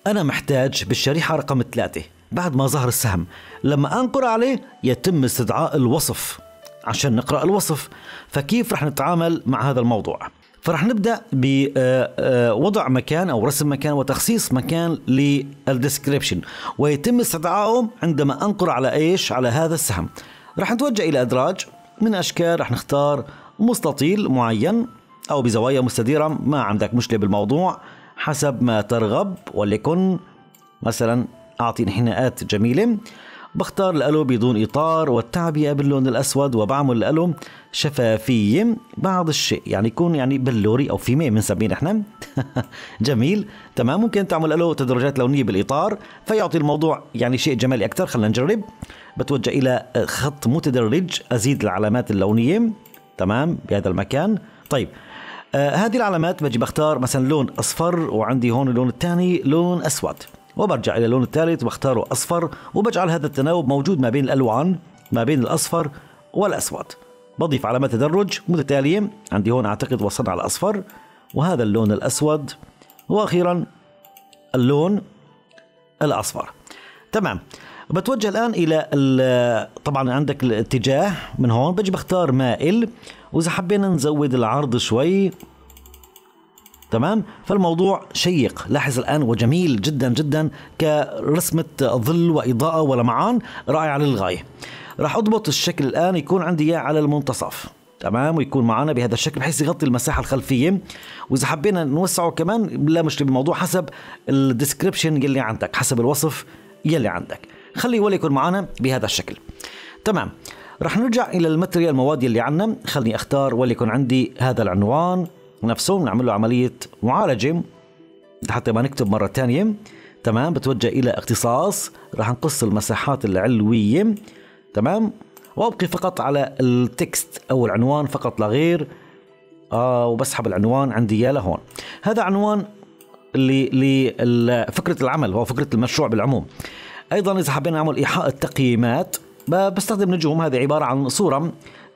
أنا محتاج بالشريحة رقم ثلاثة بعد ما ظهر السهم لما أنقر عليه يتم استدعاء الوصف عشان نقرأ الوصف فكيف رح نتعامل مع هذا الموضوع فرح نبدأ بوضع آه، آه، مكان أو رسم مكان وتخصيص مكان للديسكريبشن ويتم استدعائه عندما أنقر على إيش على هذا السهم رح نتوجه إلى أدراج من أشكال رح نختار مستطيل معين أو بزوايا مستديرة ما عندك مشكلة بالموضوع حسب ما ترغب وليكن مثلا أعطي انحناءات جميلة بختار الألو بدون إطار والتعبئة باللون الأسود وبعمل الألو شفافية بعض الشيء يعني يكون يعني بلوري أو فيمي بنسميه نحن جميل تمام ممكن تعمل ألو تدرجات لونية بالإطار فيعطي الموضوع يعني شيء جمالي أكثر خلينا نجرب بتوجه الى خط متدرج ازيد العلامات اللونيه تمام بهذا المكان طيب آه هذه العلامات بجي بختار مثلا لون اصفر وعندي هون اللون الثاني لون اسود وبرجع الى اللون الثالث بختاره اصفر وبجعل هذا التناوب موجود ما بين الالوان ما بين الاصفر والاسود بضيف علامات تدرج متتاليه عندي هون اعتقد وصلنا على الاصفر وهذا اللون الاسود واخيرا اللون الاصفر تمام بتوجه الان الى طبعا عندك الاتجاه من هون بجي بختار مائل واذا حبينا نزود العرض شوي تمام فالموضوع شيق لاحظ الان وجميل جدا جدا كرسمه ظل واضاءه ولمعان رائعه للغايه راح اضبط الشكل الان يكون عندي اياه على المنتصف تمام ويكون معنا بهذا الشكل بحيث يغطي المساحه الخلفيه واذا حبينا نوسعه كمان لا مشكله بالموضوع حسب الديسكربشن يلي عندك حسب الوصف يلي عندك خلي وليكن معنا بهذا الشكل تمام رح نرجع الى الماتريال المواد اللي عندنا خلني اختار وليكن عندي هذا العنوان نفسه بنعمل له عمليه معالجه حتى ما نكتب مره ثانيه تمام بتوجه الى اختصاص رح نقص المساحات العلويه تمام وابقي فقط على التكست او العنوان فقط لا غير آه وبسحب العنوان عندي اياه لهون هذا عنوان لفكره العمل فكرة المشروع بالعموم ايضا اذا حبينا نعمل ايحاء التقييمات بستخدم نجوم هذه عباره عن صوره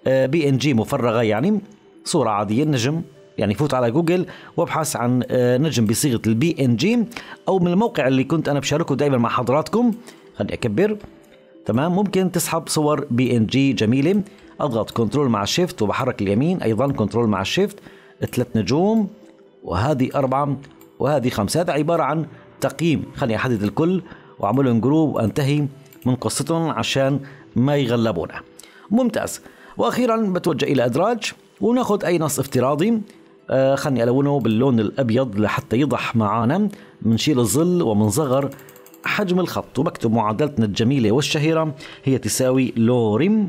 بي ان جي مفرغه يعني صوره عاديه نجم يعني فوت على جوجل وابحث عن آه، نجم بصيغه البي ان جي او من الموقع اللي كنت انا بشاركه دائما مع حضراتكم خليني اكبر تمام ممكن تسحب صور بي ان جي جميله اضغط كنترول مع شيفت وبحرك اليمين ايضا كنترول مع شيفت ثلاث نجوم وهذه اربعه وهذه خمسه هذا عباره عن تقييم خليني احدد الكل واعمل لهم جروب وانتهي من قصتهم عشان ما يغلبونا ممتاز واخيرا بتوجه الى ادراج وناخذ اي نص افتراضي آه خلني الونه باللون الابيض لحتى يضح معانا بنشيل الظل ومنصغر حجم الخط وبكتب معادلتنا الجميله والشهيره هي تساوي لوريم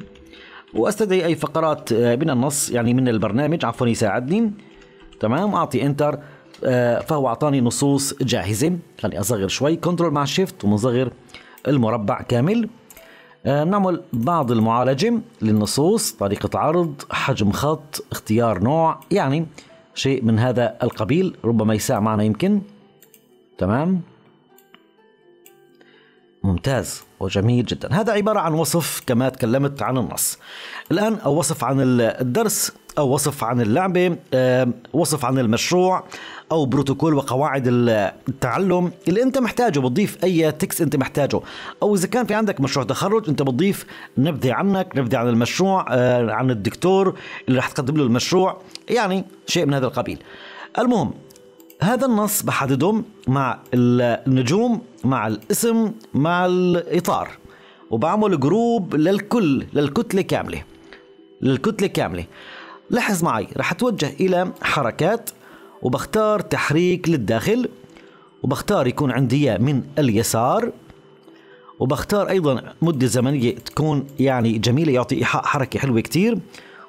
واستدعي اي فقرات آه، من النص يعني من البرنامج عفوا يساعدني تمام اعطي انتر آه، فهو اعطاني نصوص جاهزه خليني اصغر شوي كنترول مع شيفت ومصغر المربع كامل آه، نعمل بعض المعالجة للنصوص طريقة عرض حجم خط اختيار نوع يعني شيء من هذا القبيل ربما يساع معنا يمكن تمام ممتاز وجميل جدا هذا عبارة عن وصف كما تكلمت عن النص الآن أو وصف عن الدرس أو وصف عن اللعبة وصف عن المشروع أو بروتوكول وقواعد التعلم اللي أنت محتاجه بتضيف أي تكست أنت محتاجه أو إذا كان في عندك مشروع تخرج أنت بتضيف نبذة عنك نبذة عن المشروع آه، عن الدكتور اللي رح تقدم له المشروع يعني شيء من هذا القبيل المهم هذا النص بحدده مع النجوم مع الاسم مع الإطار وبعمل جروب للكل للكتلة كاملة للكتلة كاملة لاحظ معي رح اتوجه الى حركات وبختار تحريك للداخل وبختار يكون عندي اياه من اليسار وبختار ايضا مده زمنيه تكون يعني جميله يعطي ايحاء حركه حلوه كتير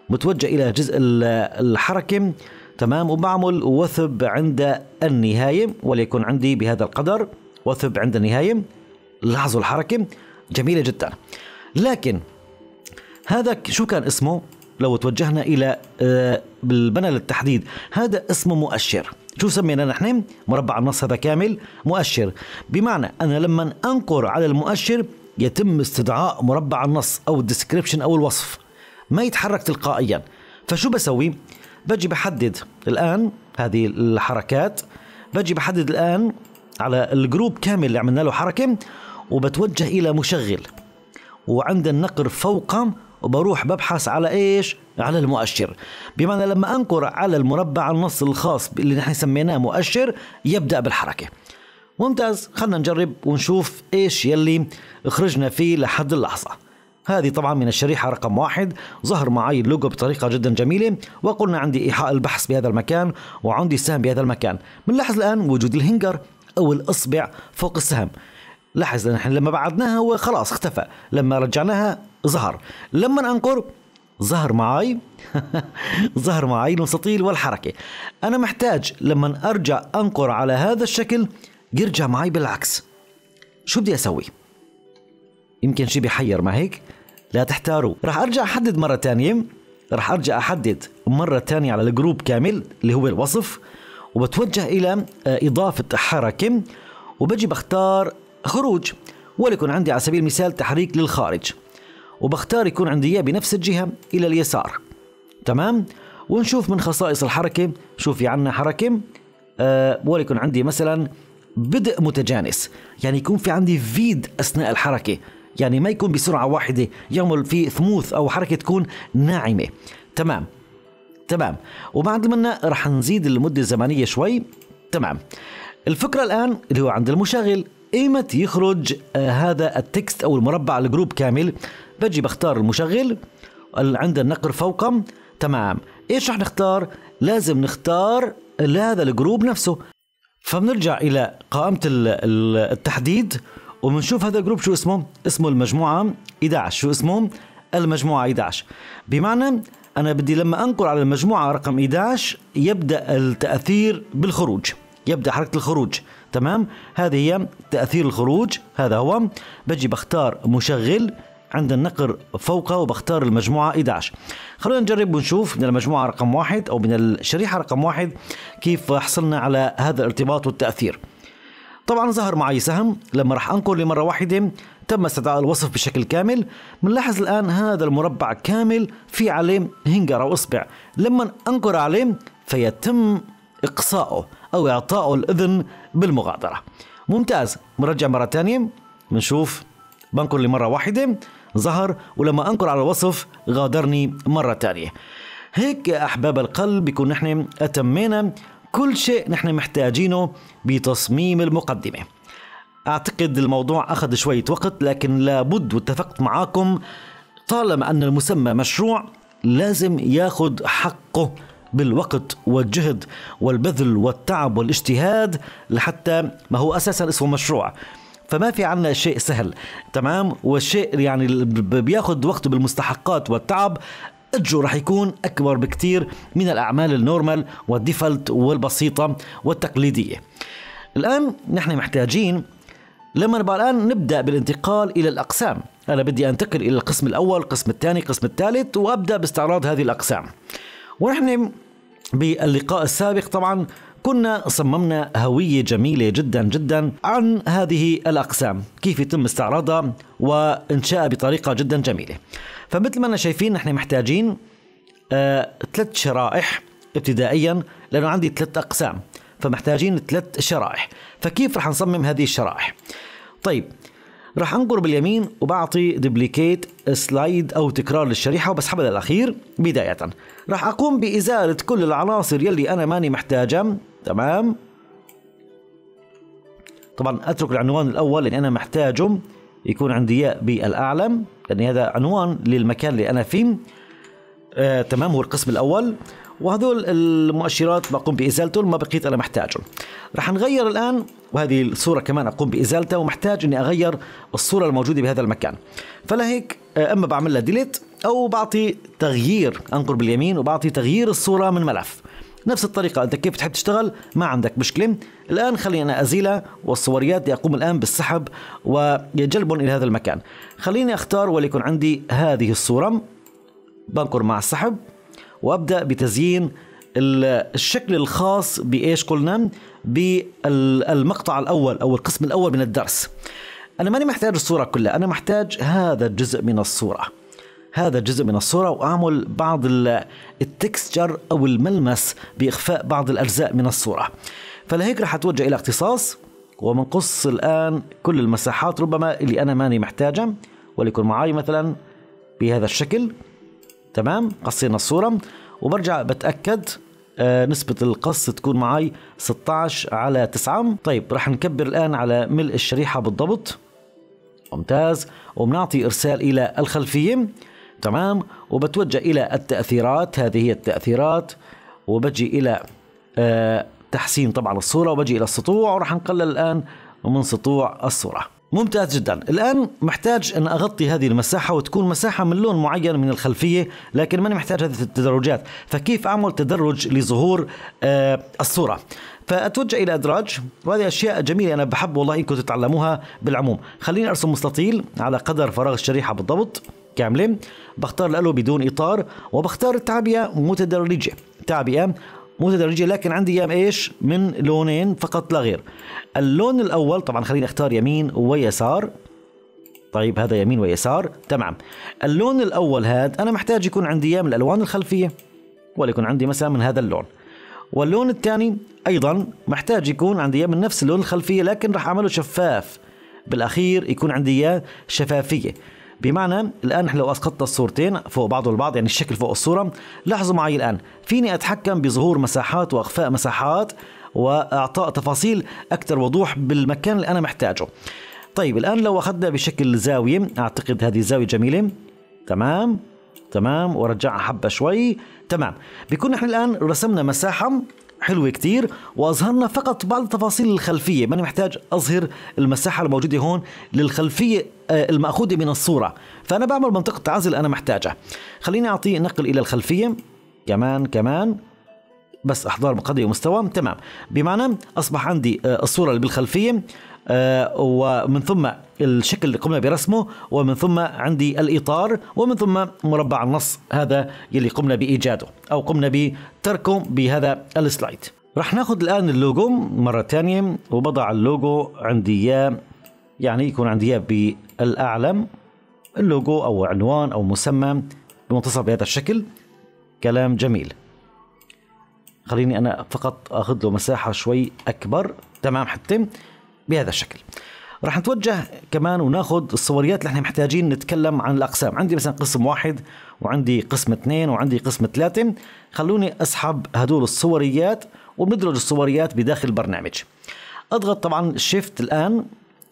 متوجه الى جزء الحركه تمام وبعمل وثب عند النهايه وليكن عندي بهذا القدر وثب عند النهايه لاحظوا الحركه جميله جدا لكن هذا شو كان اسمه لو توجهنا الى آه، بالبنى للتحديد هذا اسمه مؤشر شو سمينا نحن مربع النص هذا كامل مؤشر بمعنى انا لما انقر على المؤشر يتم استدعاء مربع النص او الديسكريبشن او الوصف ما يتحرك تلقائيا فشو بسوي بجي بحدد الان هذه الحركات بجي بحدد الان على الجروب كامل اللي عملنا له حركه وبتوجه الى مشغل وعند النقر فوقه وبروح ببحث على ايش على المؤشر بمعنى لما انقر على المربع النص الخاص اللي نحن سميناه مؤشر يبدا بالحركه ممتاز خلنا نجرب ونشوف ايش يلي خرجنا فيه لحد اللحظه هذه طبعا من الشريحة رقم واحد ظهر معي اللوجو بطريقة جدا جميلة وقلنا عندي إيحاء البحث بهذا المكان وعندي سهم بهذا المكان بنلاحظ الآن وجود الهنجر أو الإصبع فوق السهم لاحظ نحن لما بعدناها هو خلاص اختفى لما رجعناها ظهر لما انقر ظهر معي ظهر معي المستطيل والحركة أنا محتاج لما أرجع أنقر على هذا الشكل يرجع معي بالعكس شو بدي أسوي؟ يمكن شي بيحير ما هيك؟ لا تحتاروا رح أرجع أحدد مرة تانية رح أرجع أحدد مرة تانية على الجروب كامل اللي هو الوصف وبتوجه إلى آه، إضافة حركة وبجي بختار خروج ولكن عندي على سبيل المثال تحريك للخارج وبختار يكون عندي إياه بنفس الجهة إلى اليسار تمام ونشوف من خصائص الحركة شو في عندنا حركة أه يكون عندي مثلا بدء متجانس يعني يكون في عندي فيد أثناء الحركة يعني ما يكون بسرعة واحدة يعمل في ثموث أو حركة تكون ناعمة تمام تمام وبعد منا رح نزيد المدة الزمنية شوي تمام الفكرة الآن اللي هو عند المشغل ايمت يخرج آه هذا التكست او المربع الجروب كامل بجي بختار المشغل عند النقر فوقم تمام ايش رح نختار لازم نختار لهذا الجروب نفسه فبنرجع الى قائمه التحديد وبنشوف هذا الجروب شو اسمه اسمه المجموعه 11 شو اسمه المجموعه 11 بمعنى انا بدي لما انقر على المجموعه رقم 11 يبدا التاثير بالخروج يبدا حركه الخروج تمام هذه هي تاثير الخروج هذا هو بجي بختار مشغل عند النقر فوقه وبختار المجموعة 11 خلونا نجرب ونشوف من المجموعة رقم واحد أو من الشريحة رقم واحد كيف حصلنا على هذا الارتباط والتأثير طبعا ظهر معي سهم لما راح انقل لمرة واحدة تم استدعاء الوصف بشكل كامل بنلاحظ الآن هذا المربع كامل في عليه هنجر أو إصبع لما أنقر عليه فيتم إقصائه أو إعطائه الإذن بالمغادرة ممتاز بنرجع مرة ثانية بنشوف بنقل لمرة واحدة ظهر ولما انقر على الوصف غادرني مرة ثانيه هيك يا أحباب القلب بكون نحن أتمينا كل شيء نحن محتاجينه بتصميم المقدمة أعتقد الموضوع أخذ شوية وقت لكن لابد واتفقت معاكم طالما أن المسمى مشروع لازم ياخذ حقه بالوقت والجهد والبذل والتعب والاجتهاد لحتى ما هو اساسا اسمه مشروع فما في عنا شيء سهل تمام والشيء يعني بياخد وقته بالمستحقات والتعب اجره رح يكون اكبر بكتير من الاعمال النورمال والديفلت والبسيطه والتقليديه الان نحن محتاجين لما نبقى الان نبدا بالانتقال الى الاقسام انا بدي انتقل الى القسم الاول القسم الثاني القسم الثالث وابدا باستعراض هذه الاقسام ونحن باللقاء السابق طبعا كنا صممنا هوية جميلة جدا جدا عن هذه الأقسام كيف يتم استعراضها وإنشائها بطريقة جدا جميلة فمثل ما أنا شايفين نحن محتاجين آه ثلاث شرائح ابتدائيا لأنه عندي ثلاث أقسام فمحتاجين ثلاث شرائح فكيف رح نصمم هذه الشرائح طيب راح انقر باليمين وبعطي دبليكيت سلايد او تكرار للشريحه وبسحبها للاخير بدايه راح اقوم بازاله كل العناصر يلي انا ماني محتاجها تمام طبعا اترك العنوان الاول لاني انا محتاجه يكون عندي اياه بالاعلى لان هذا عنوان للمكان اللي انا فيه آه تمام هو القسم الاول وهذول المؤشرات بقوم بازالتهم ما بقيت انا محتاجهم رح نغير الان وهذه الصوره كمان اقوم بازالتها ومحتاج اني اغير الصوره الموجوده بهذا المكان فلهيك آه، اما بعمل لها ديليت او بعطي تغيير انقر باليمين وبعطي تغيير الصوره من ملف نفس الطريقة أنت كيف بتحب تشتغل ما عندك مشكلة الآن خليني أنا أزيلها والصوريات بدي أقوم الآن بالسحب وجلبهم إلى هذا المكان خليني أختار وليكن عندي هذه الصورة بنقر مع السحب وابدا بتزيين الشكل الخاص بايش قلنا بالمقطع الاول او القسم الاول من الدرس انا ماني محتاج الصوره كلها انا محتاج هذا الجزء من الصوره هذا الجزء من الصورة وأعمل بعض التكستشر أو الملمس بإخفاء بعض الأجزاء من الصورة فلهيك رح أتوجه إلى اختصاص ومنقص الآن كل المساحات ربما اللي أنا ماني محتاجة وليكن معاي مثلا بهذا الشكل تمام قصينا الصورة وبرجع بتأكد آه، نسبة القص تكون معي 16 على 9 طيب رح نكبر الآن على ملء الشريحة بالضبط ممتاز وبنعطي إرسال إلى الخلفية تمام وبتوجه إلى التأثيرات هذه هي التأثيرات وبجي إلى آه، تحسين طبعا الصورة وبجي إلى السطوع ورح نقلل الآن من سطوع الصورة ممتاز جدا الآن محتاج أن أغطي هذه المساحة وتكون مساحة من لون معين من الخلفية لكن ماني محتاج هذه التدرجات فكيف أعمل تدرج لظهور آه الصورة فأتوجه إلى أدراج وهذه أشياء جميلة أنا بحب والله إنكم تتعلموها بالعموم خليني أرسم مستطيل على قدر فراغ الشريحة بالضبط كاملة بختار الألو بدون إطار وبختار التعبئة متدرجة تعبئة متدرجه لكن عندي ايام ايش من لونين فقط لا غير اللون الاول طبعا خليني اختار يمين ويسار طيب هذا يمين ويسار تمام اللون الاول هذا انا محتاج يكون عندي اياه من الالوان الخلفيه وليكن عندي مثلا من هذا اللون واللون الثاني ايضا محتاج يكون عندي اياه من نفس اللون الخلفيه لكن راح اعمله شفاف بالاخير يكون عندي اياه شفافيه بمعنى الآن نحن لو أسقطت الصورتين فوق بعض البعض يعني الشكل فوق الصورة لاحظوا معي الآن فيني أتحكم بظهور مساحات وأخفاء مساحات وإعطاء تفاصيل أكثر وضوح بالمكان اللي أنا محتاجه طيب الآن لو أخذنا بشكل زاوية أعتقد هذه زاوية جميلة تمام تمام ورجعها حبة شوي تمام بيكون نحن الآن رسمنا مساحة حلوة كتير وأظهرنا فقط بعض التفاصيل الخلفية ماني محتاج أظهر المساحة الموجودة هون للخلفية آه، المأخوذة من الصورة فأنا بعمل منطقة عزل أنا محتاجها خليني أعطيه نقل إلى الخلفية كمان كمان بس احضار مقدمه ومستوى تمام بمعنى اصبح عندي آه، الصوره اللي بالخلفيه آه، ومن ثم الشكل اللي قمنا برسمه ومن ثم عندي الإطار ومن ثم مربع النص هذا يلي قمنا بإيجاده أو قمنا بتركه بهذا السلايد رح ناخذ الآن اللوجو مرة ثانية وبضع اللوجو عندي إياه يعني يكون عندي إياه بالأعلم اللوجو أو عنوان أو مسمى بمنتصف بهذا الشكل كلام جميل خليني أنا فقط أخذ له مساحة شوي أكبر تمام حتى بهذا الشكل راح نتوجه كمان وناخذ الصوريات اللي احنا محتاجين نتكلم عن الاقسام عندي مثلا قسم واحد وعندي قسم اثنين وعندي قسم ثلاثة خلوني اسحب هدول الصوريات وبندرج الصوريات بداخل البرنامج اضغط طبعا شيفت الان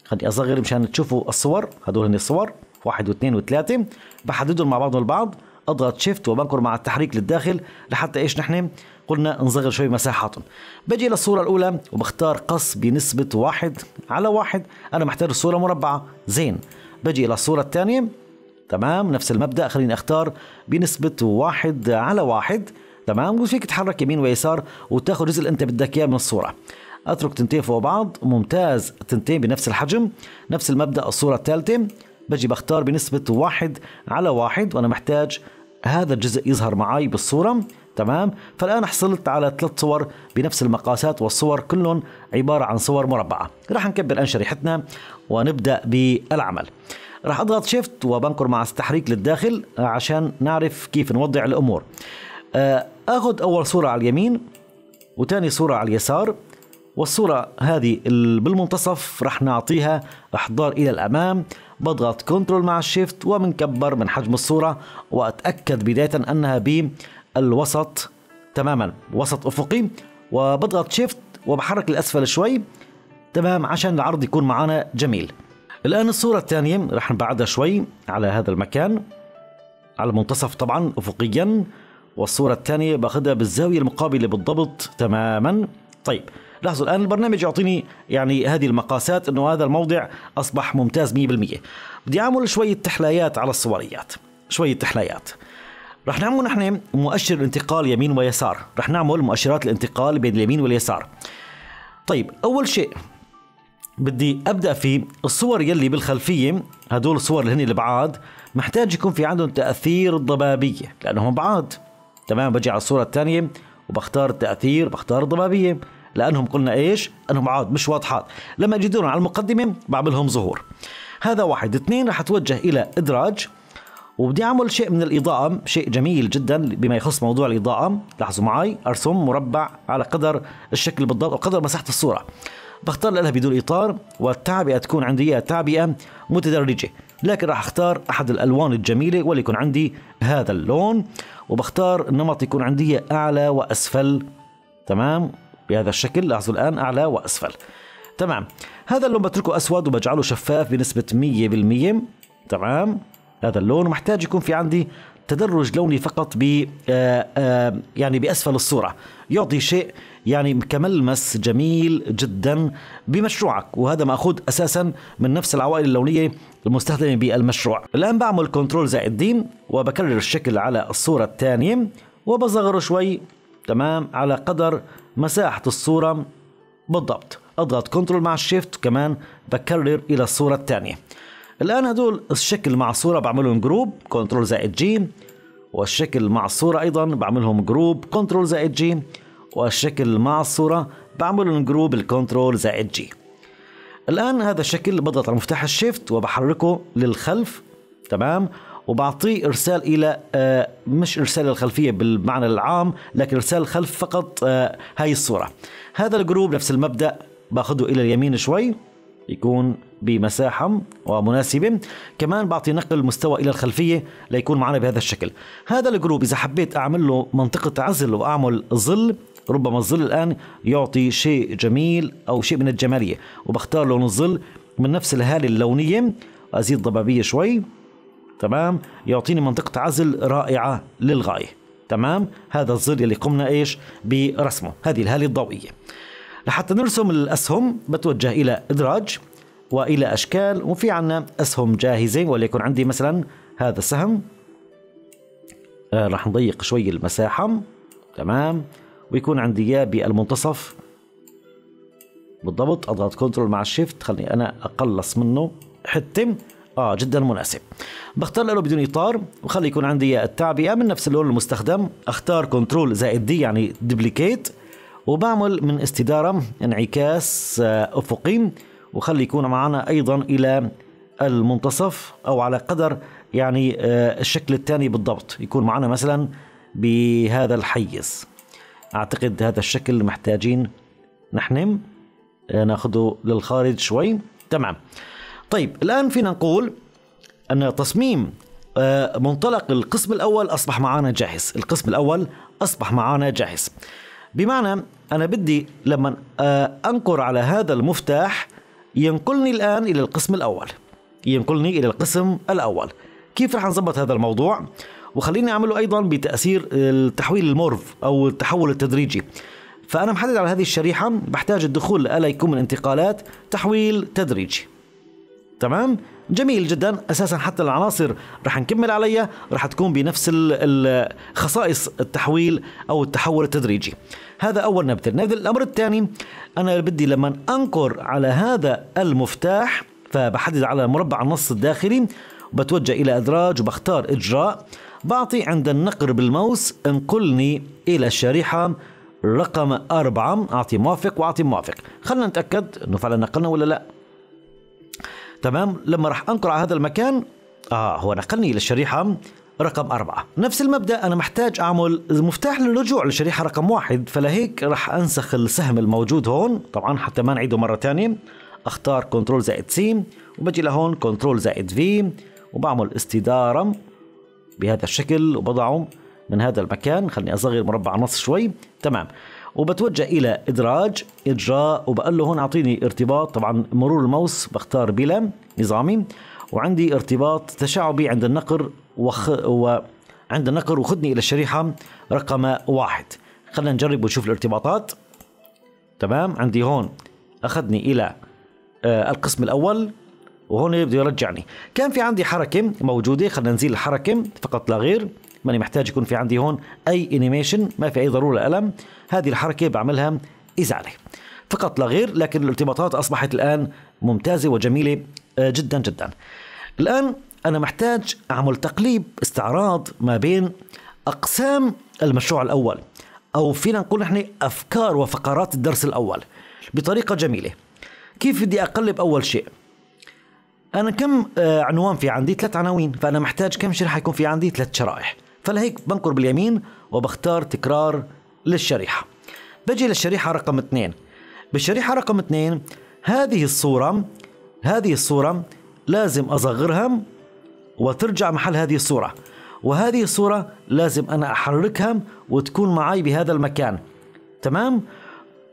خليني اصغر مشان تشوفوا الصور هدول هن الصور واحد واثنين وثلاثة بحددهم مع بعضهم البعض اضغط شيفت وبنكر مع التحريك للداخل لحتى ايش نحن قلنا نصغر شوي مساحاتهم بجي للصورة الأولى وبختار قص بنسبة واحد على واحد أنا محتاج الصورة مربعة زين بجي للصورة الثانية تمام نفس المبدأ خليني أختار بنسبة واحد على واحد تمام وفيك تحرك يمين ويسار وتاخذ الجزء اللي انت بدك اياه من الصوره اترك تنتين فوق بعض ممتاز تنتين بنفس الحجم نفس المبدا الصوره الثالثه بجي بختار بنسبه واحد على واحد وانا محتاج هذا الجزء يظهر معي بالصوره تمام فالآن حصلت على ثلاث صور بنفس المقاسات والصور كلهم عبارة عن صور مربعة راح نكبر أن شريحتنا ونبدأ بالعمل راح أضغط شيفت وبنكر مع التحريك للداخل عشان نعرف كيف نوضع الأمور آه، أخذ أول صورة على اليمين وثاني صورة على اليسار والصورة هذه بالمنتصف رح نعطيها احضار إلى الأمام بضغط كنترول مع الشيفت ومنكبر من حجم الصورة وأتأكد بداية أنها ب الوسط تماما وسط افقي وبضغط شيفت وبحرك الاسفل شوي تمام عشان العرض يكون معانا جميل الان الصوره الثانيه راح نبعدها شوي على هذا المكان على المنتصف طبعا افقيا والصورة الثانية باخذها بالزاوية المقابلة بالضبط تماما طيب لاحظوا الآن البرنامج يعطيني يعني هذه المقاسات أنه هذا الموضع أصبح ممتاز 100% بدي أعمل شوية تحلايات على الصوريات شوية تحلايات رح نعمل نحن مؤشر الانتقال يمين ويسار رح نعمل مؤشرات الانتقال بين اليمين واليسار طيب أول شيء بدي ابدا في الصور يلي بالخلفيه هدول الصور اللي هن البعاد محتاج يكون في عندهم تاثير ضبابيه لانهم بعاد تمام بجي على الصوره الثانيه وبختار التاثير بختار الضبابيه لانهم قلنا ايش انهم بعاد مش واضحات لما اجي على المقدمه بعملهم ظهور هذا واحد اثنين رح اتوجه الى ادراج وبدي اعمل شيء من الاضاءه شيء جميل جدا بما يخص موضوع الاضاءه لاحظوا معي ارسم مربع على قدر الشكل بالضبط او قدر مساحه الصوره بختار لها بدون اطار والتعبئه تكون عندي اياها تعبئه متدرجه لكن راح اختار احد الالوان الجميله وليكن عندي هذا اللون وبختار النمط يكون عندي اعلى واسفل تمام بهذا الشكل لاحظوا الان اعلى واسفل تمام هذا اللون بتركه اسود وبجعله شفاف بنسبه 100% تمام هذا اللون ومحتاج يكون في عندي تدرج لوني فقط ب آه، آه، يعني باسفل الصوره يعطي شيء يعني كملمس جميل جدا بمشروعك وهذا ماخوذ اساسا من نفس العوائل اللونيه المستخدمه بالمشروع الان بعمل كنترول زائد دين وبكرر الشكل على الصوره الثانيه وبصغره شوي تمام على قدر مساحه الصوره بالضبط اضغط كنترول مع الشيفت كمان بكرر الى الصوره الثانيه الان هدول الشكل مع الصوره بعملهم جروب كنترول زائد جيم والشكل مع الصوره ايضا بعملهم جروب كنترول زائد جيم والشكل مع الصوره بعملهم جروب الكنترول زائد جي الان هذا الشكل بضغط على مفتاح الشيفت وبحركه للخلف تمام وبعطيه ارسال الى آه مش ارسال الخلفيه بالمعنى العام لكن ارسال الخلف فقط آه هاي الصوره هذا الجروب نفس المبدا باخذه الى اليمين شوي يكون بمساحة ومناسبة كمان بعطي نقل المستوى إلى الخلفية ليكون معنا بهذا الشكل هذا الجروب إذا حبيت أعمل له منطقة عزل وأعمل ظل ربما الظل الآن يعطي شيء جميل أو شيء من الجمالية وبختار لون الظل من نفس الهالة اللونية أزيد ضبابية شوي تمام يعطيني منطقة عزل رائعة للغاية تمام هذا الظل اللي قمنا إيش برسمه هذه الهالة الضوئية لحتى نرسم الأسهم بتوجه إلى إدراج والى اشكال وفي عنا اسهم جاهزه وليكن عندي مثلا هذا السهم آه راح نضيق شوي المساحه تمام ويكون عندي اياه بالمنتصف بالضبط اضغط كنترول مع الشيفت خلني انا اقلص منه حتى اه جدا مناسب بختار له بدون اطار وخلي يكون عندي التعبئه من نفس اللون المستخدم اختار كنترول زائد دي يعني دوبليكيت وبعمل من استداره انعكاس آه، افقي وخلي يكون معنا أيضا إلى المنتصف أو على قدر يعني آه، الشكل الثاني بالضبط يكون معنا مثلا بهذا الحيز أعتقد هذا الشكل محتاجين نحن آه، ناخذه للخارج شوي تمام طيب الآن فينا نقول أن تصميم آه، منطلق القسم الأول أصبح معنا جاهز القسم الأول أصبح معنا جاهز بمعنى أنا بدي لما أنقر على هذا المفتاح ينقلني الآن إلى القسم الأول ينقلني إلى القسم الأول كيف رح نظبط هذا الموضوع وخليني أعمله أيضا بتأثير التحويل المورف أو التحول التدريجي فأنا محدد على هذه الشريحة بحتاج الدخول لآلة يكون من انتقالات تحويل تدريجي تمام؟ جميل جدا اساسا حتى العناصر رح نكمل عليها رح تكون بنفس خصائص التحويل او التحول التدريجي هذا اول نبذه النبذه الامر الثاني انا بدي لما انقر على هذا المفتاح فبحدد على مربع النص الداخلي وبتوجه الى ادراج وبختار اجراء بعطي عند النقر بالماوس انقلني الى الشريحه رقم أربعة أعطي موافق وأعطي موافق خلنا نتأكد أنه فعلا نقلنا ولا لا تمام لما راح انقر على هذا المكان اه هو نقلني الى الشريحه رقم أربعة نفس المبدأ أنا محتاج أعمل مفتاح للرجوع لشريحة رقم واحد فلهيك راح أنسخ السهم الموجود هون طبعا حتى ما نعيده مرة تانية أختار كنترول زائد سي وبجي لهون كنترول زائد في وبعمل استدارة بهذا الشكل وبضعه من هذا المكان خلني أصغر مربع نص شوي تمام وبتوجه الى ادراج اجراء وبقول له هون اعطيني ارتباط طبعا مرور الماوس بختار بلا نظامي وعندي ارتباط تشعبي عند النقر وخ... و... عند النقر وخذني الى الشريحه رقم واحد خلينا نجرب ونشوف الارتباطات تمام عندي هون اخذني الى آه، القسم الاول وهون بده يرجعني كان في عندي حركه موجوده خلينا نزيل الحركه فقط لا غير ماني محتاج يكون في عندي هون اي انيميشن ما في اي ضروره للالم هذه الحركه بعملها ازاله فقط لا غير لكن الالتباطات اصبحت الان ممتازه وجميله آه، جدا جدا الان انا محتاج اعمل تقليب استعراض ما بين اقسام المشروع الاول او فينا نقول نحن افكار وفقرات الدرس الاول بطريقه جميله كيف بدي اقلب اول شيء انا كم آه، عنوان في عندي ثلاث عناوين فانا محتاج كم شرح يكون في عندي ثلاث شرائح فلهيك بنقر باليمين وبختار تكرار للشريحة بجي للشريحة رقم اثنين بالشريحة رقم اثنين هذه الصورة هذه الصورة لازم أصغرها وترجع محل هذه الصورة وهذه الصورة لازم أنا أحركها وتكون معي بهذا المكان تمام؟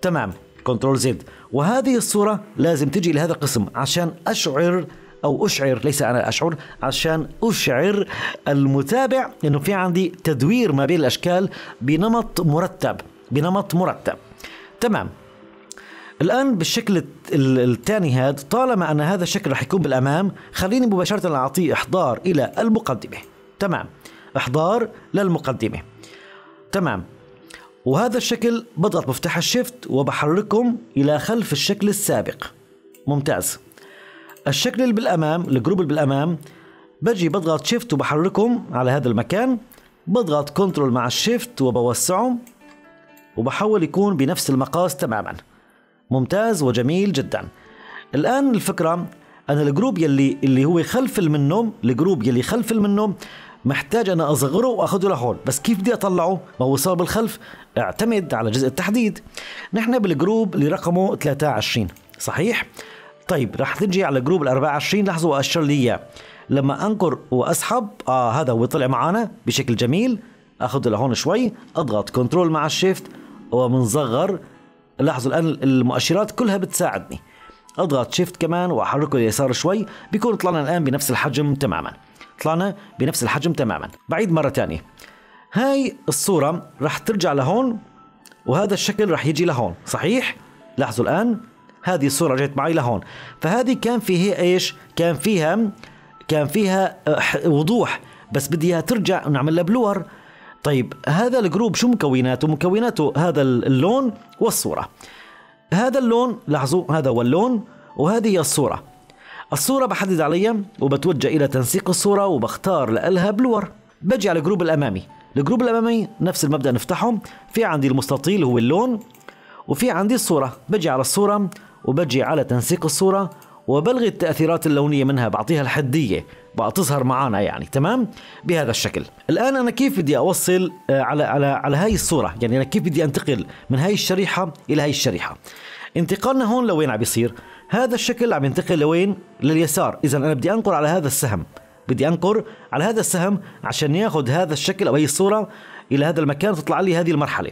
تمام كنترول زد وهذه الصورة لازم تجي لهذا القسم عشان أشعر او اشعر ليس انا اشعر عشان اشعر المتابع انه في عندي تدوير ما بين الاشكال بنمط مرتب بنمط مرتب تمام الان بالشكل الثاني هذا طالما ان هذا الشكل رح يكون بالامام خليني مباشره اعطيه احضار الى المقدمه تمام احضار للمقدمه تمام وهذا الشكل بضغط مفتاح الشفت وبحركم الى خلف الشكل السابق ممتاز الشكل اللي بالامام الجروب اللي بالامام بجي بضغط شيفت وبحركهم على هذا المكان بضغط كنترول مع الشيفت وبوسعهم وبحاول يكون بنفس المقاس تماما ممتاز وجميل جدا الان الفكره انا الجروب يلي اللي هو خلف المنوم الجروب يلي خلف المنوم محتاج انا اصغره واخده لهون بس كيف بدي اطلعه ما هو صار بالخلف اعتمد على جزء التحديد نحن بالجروب اللي رقمه 23 صحيح طيب رح تجي على جروب ال 24 لحظه واشر لي اياه لما انقر واسحب آه هذا هو طلع معنا بشكل جميل اخذه لهون شوي اضغط كنترول مع الشيفت ومنصغر لاحظوا الان المؤشرات كلها بتساعدني اضغط شيفت كمان واحركه اليسار شوي بيكون طلعنا الان بنفس الحجم تماما طلعنا بنفس الحجم تماما بعيد مره ثانيه هاي الصوره رح ترجع لهون وهذا الشكل رح يجي لهون صحيح لاحظوا الان هذه الصوره جت معي لهون فهذه كان فيها ايش كان فيها كان فيها آه، وضوح بس بدي اياها ترجع ونعمل لها بلور طيب هذا الجروب شو مكوناته مكوناته هذا اللون والصوره هذا اللون لاحظوا هذا هو اللون وهذه هي الصوره الصوره بحدد عليها وبتوجه الى تنسيق الصوره وبختار لها بلور بجي على الجروب الامامي الجروب الامامي نفس المبدا نفتحه في عندي المستطيل هو اللون وفي عندي الصوره بجي على الصوره وبجي على تنسيق الصورة وبلغي التأثيرات اللونية منها بعطيها الحدية بقى تظهر معانا يعني تمام بهذا الشكل الآن أنا كيف بدي أوصل آه، على على على هاي الصورة يعني أنا كيف بدي أنتقل من هاي الشريحة إلى هاي الشريحة انتقالنا هون لوين عم بيصير هذا الشكل عم ينتقل لوين لليسار إذا أنا بدي أنقر على هذا السهم بدي أنقر على هذا السهم عشان ياخذ هذا الشكل أو هي الصورة إلى هذا المكان وتطلع لي هذه المرحلة